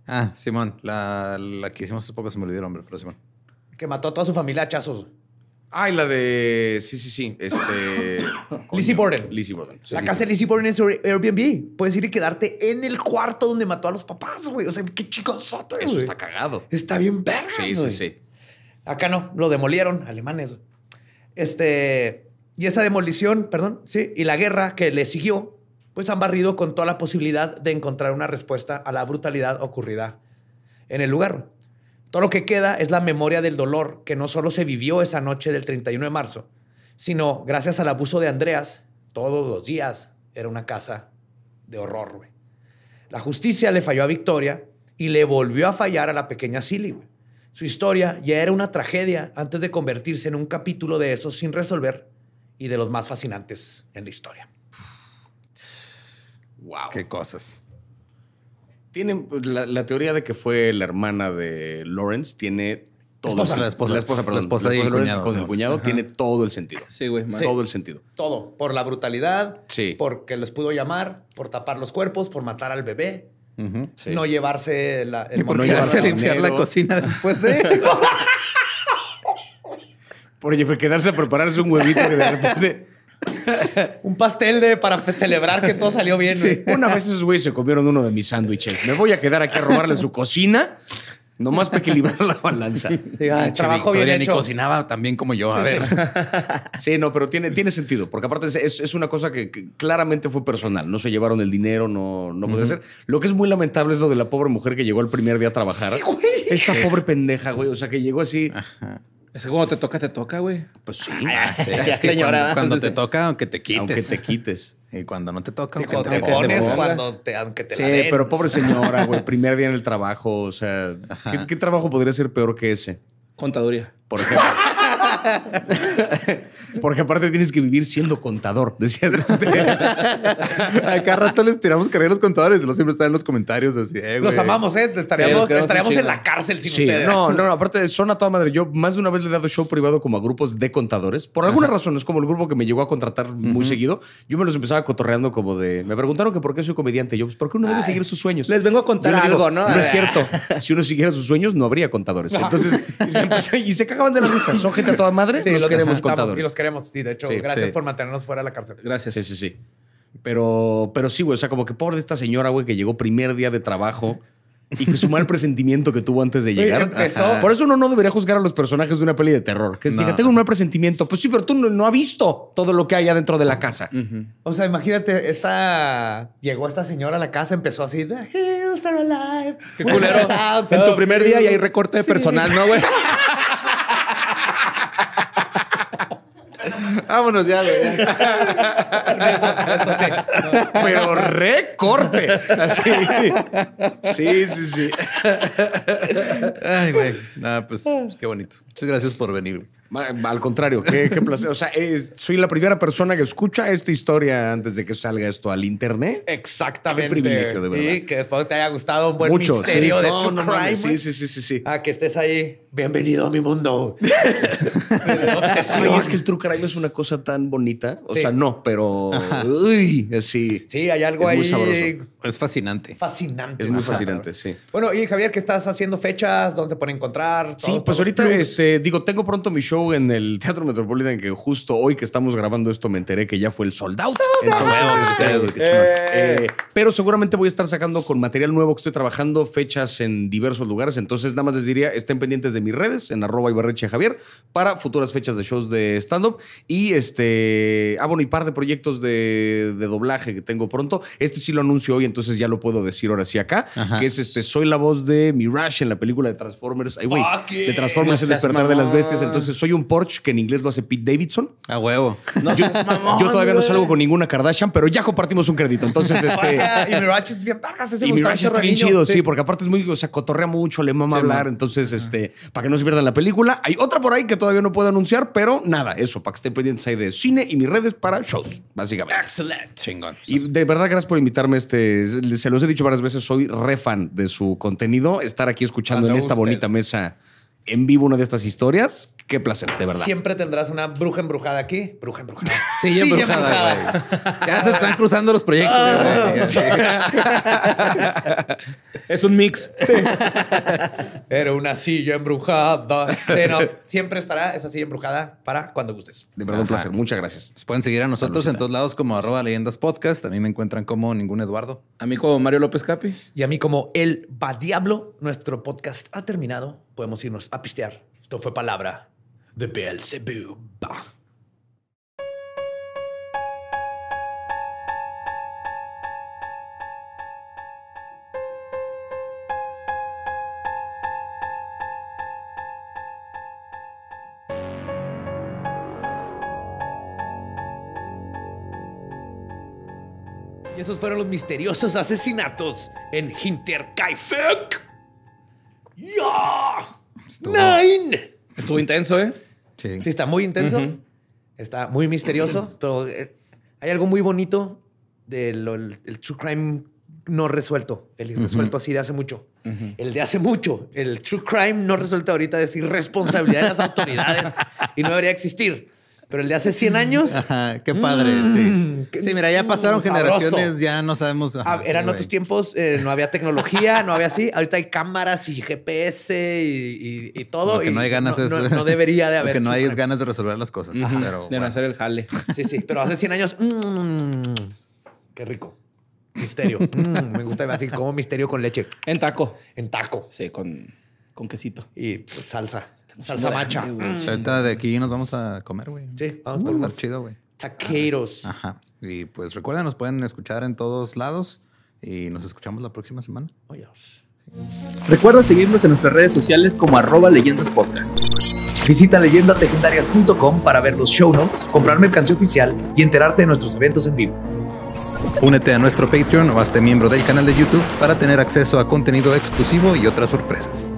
Ah, Simón. La, la que hicimos hace poco se me olvidó el nombre, pero Simón. Que mató a toda su familia hachazos. Ay, ah, la de. Sí, sí, sí. Este, Lizzie Borden. Lizzie Borden. la casa de Lizzie Borden es Airbnb. Puedes ir y quedarte en el cuarto donde mató a los papás, güey. O sea, qué chicosote, Eso está cagado. Está bien verga. Sí, sí, sí. Acá no, lo demolieron, alemanes. Este. Y esa demolición, perdón, sí, y la guerra que le siguió, pues han barrido con toda la posibilidad de encontrar una respuesta a la brutalidad ocurrida en el lugar. Todo lo que queda es la memoria del dolor que no solo se vivió esa noche del 31 de marzo, sino gracias al abuso de Andreas, todos los días era una casa de horror, La justicia le falló a Victoria y le volvió a fallar a la pequeña Silly, Su historia ya era una tragedia antes de convertirse en un capítulo de esos sin resolver y de los más fascinantes en la historia. Wow. Qué cosas. Tienen pues, la, teoría de que fue la hermana de Lawrence, tiene todo. el, la esposa, la esposa, el cuñado tiene todo el sentido. Sí, güey. Todo el sentido. Todo. Por la brutalidad, sí. porque les pudo llamar, por tapar los cuerpos, por matar al bebé. No llevarse la, el y por quedarse a limpiar la cocina después de. por quedarse a prepararse un huevito de repente un pastel de para celebrar que todo salió bien. Una vez esos güeyes se comieron uno de mis sándwiches. Me voy a quedar aquí a robarle su cocina. Nomás para equilibrar la balanza. Sí, ah, trabajo bien ni cocinaba también como yo, a ver. Sí. no, pero tiene, tiene sentido, porque aparte es, es una cosa que, claramente fue personal. No se llevaron el dinero, no, no puede ser. Lo que es muy lamentable es lo de la pobre mujer que llegó el primer día a trabajar. Esta pobre pendeja, güey. O sea, que llegó así. Es cuando te toca, te toca, güey. Pues sí. Es, que Cuando, te toca, aunque te quites. Aunque te quites. Y cuando no te toca, aunque, te, quites. pones, cuando te, aunque te Sí, pero pobre señora, güey. Primer día en el trabajo. O sea, ¿qué, ¿qué, trabajo podría ser peor que ese? Contaduría. Por ejemplo. Porque aparte tienes que vivir siendo contador, decías. Este. Acá rato les tiramos carreras los contadores, los siempre están en los comentarios así. Eh, los amamos, ¿eh? Estaríamos, en la cárcel sin ustedes. No, no, no, aparte son a toda madre. Yo más de una vez le he dado show privado como a grupos de contadores. Por alguna razón, es como el grupo que me llegó a contratar muy seguido. Yo me los empezaba cotorreando como de... Me preguntaron que por qué soy comediante. Yo, pues porque uno debe seguir sus sueños. Les vengo a contar algo, ¿no? No es cierto. Si uno siguiera sus sueños, no habría contadores. Entonces, y se, y cagaban de la risa. Son gente a toda madre, y los, queremos contadores. Y los queremos. Sí, de hecho, gracias por mantenernos fuera de la cárcel. Gracias. Sí, sí, sí. Pero, pero sí, güey. O sea, como que pobre de esta señora, güey, que llegó primer día de trabajo y que su mal presentimiento que tuvo antes de llegar. Por eso uno no debería juzgar a los personajes de una peli de terror. Que si que tengo un mal presentimiento. Pues sí, pero tú no, has visto todo lo que hay adentro de la casa. O sea, imagínate, esta llegó esta señora a la casa, empezó así, The hills are alive. culero. en tu primer día y hay recorte de personal, ¿no, güey? Vámonos ya, güey. Eso, sí. Pero recorte. Así. Sí, sí, sí. Ay, güey. Nada, pues, qué bonito. Muchas gracias por venir. Al contrario, qué, placer. O sea, soy la primera persona que escucha esta historia antes de que salga esto al internet. Exactamente. Qué privilegio, de verdad. Y que después te haya gustado un buen misterio de no, crime. sí, sí, sí, sí, Ah, que estés ahí. Bienvenido a mi mundo. sí, es que el true crime es una cosa tan bonita. O sea, no, pero... Sí, hay algo es ahí... Muy sabroso. Es fascinante. Fascinante. Es muy fascinante, sí. Bueno, y Javier, ¿qué estás haciendo? ¿Fechas? ¿Dónde te pueden encontrar? Sí, pues ahorita, este, digo, tengo pronto mi show en el Teatro Metropolitan que justo hoy que estamos grabando esto me enteré que ya fue el sold out. Pues, pues, eh. Eh, pero seguramente voy a estar sacando con material nuevo que estoy trabajando, fechas en diversos lugares. Entonces, nada más les diría, estén pendientes de mis redes, en arroba Ibarreche Javier, para futuras fechas de shows de stand-up. Y este, ah, bueno, y par de proyectos de, doblaje que tengo pronto. Este sí lo anuncio hoy, entonces ya lo puedo decir ahora sí acá, que es este, soy la voz de Mirage en la película de Transformers. Ay, de Transformers, el despertar de las bestias. Entonces, soy un Porsche que en inglés lo hace Pete Davidson. A huevo. yo, todavía no salgo con ninguna Kardashian, pero ya compartimos un crédito. Entonces, este. y Mirage es bien chido, sí. porque aparte es muy, o sea, cotorrea mucho, le mama hablar. Entonces, este, para que no se pierdan la película. Hay otra por ahí que todavía no puedo anunciar, pero nada, eso, para que estén pendientes ahí de cine y mis redes para shows, básicamente. Excelente. Chingón. Y de verdad, gracias por invitarme. Este, se los he dicho varias veces, soy re fan de su contenido. Estar aquí escuchando en esta bonita mesa en vivo una de estas historias qué placer, de verdad. Siempre tendrás una bruja embrujada aquí. Bruja embrujada. Sí, embrujada, Ya se están cruzando los proyectos. es un mix. Era una silla embrujada. Pero siempre estará esa silla embrujada para cuando gustes. De verdad, un placer. Muchas gracias. pueden seguir a nosotros en todos lados como arroba leyendas podcast. También me encuentran como ningún Eduardo. A mí como Mario López Capis. Y a mí como El Va Diablo. Nuestro podcast ha terminado. Podemos irnos a pistear. Esto fue palabra de Beelzebub. Y esos fueron los misteriosos asesinatos en Hinterkaifeck. ¡Ya! Estuvo intenso, ¿eh? Sí. está muy intenso, está muy misterioso. Todo, eh, hay algo muy bonito del el, true crime no resuelto, el irresuelto así de hace mucho. El de hace mucho, el true crime no resuelto ahorita es irresponsabilidad de las autoridades y no debería existir. Pero el de hace 100 años. Ajá, qué padre. Mm. sí. sí, mira, ya pasaron generaciones, ya no sabemos. Ah, eran otros tiempos, eh, no había tecnología, no había así. Ahorita hay cámaras y GPS y, todo. no hay ganas no, debería de haber. que no hay ganas de resolver las cosas. de nacer hacer el jale. Sí, sí, pero hace 100 años. Mm, qué rico. Misterio. Mm, me gusta así como misterio con leche. En taco. En taco. Sí, con con quesito y pues, salsa, salsa macha. Ahorita de aquí nos vamos a comer, güey. Sí, vamos a estar chido, güey. Taqueros. Ajá. Y pues recuerden, nos pueden escuchar en todos lados y nos escuchamos la próxima semana. Oh, Recuerda seguirnos en nuestras redes sociales como arroba leyendas podcast. Visita leyendaslegendarias.com para ver los show notes, comprar mercancía oficial y enterarte de nuestros eventos en vivo. Únete a nuestro Patreon o hazte miembro del canal de YouTube para tener acceso a contenido exclusivo y otras sorpresas.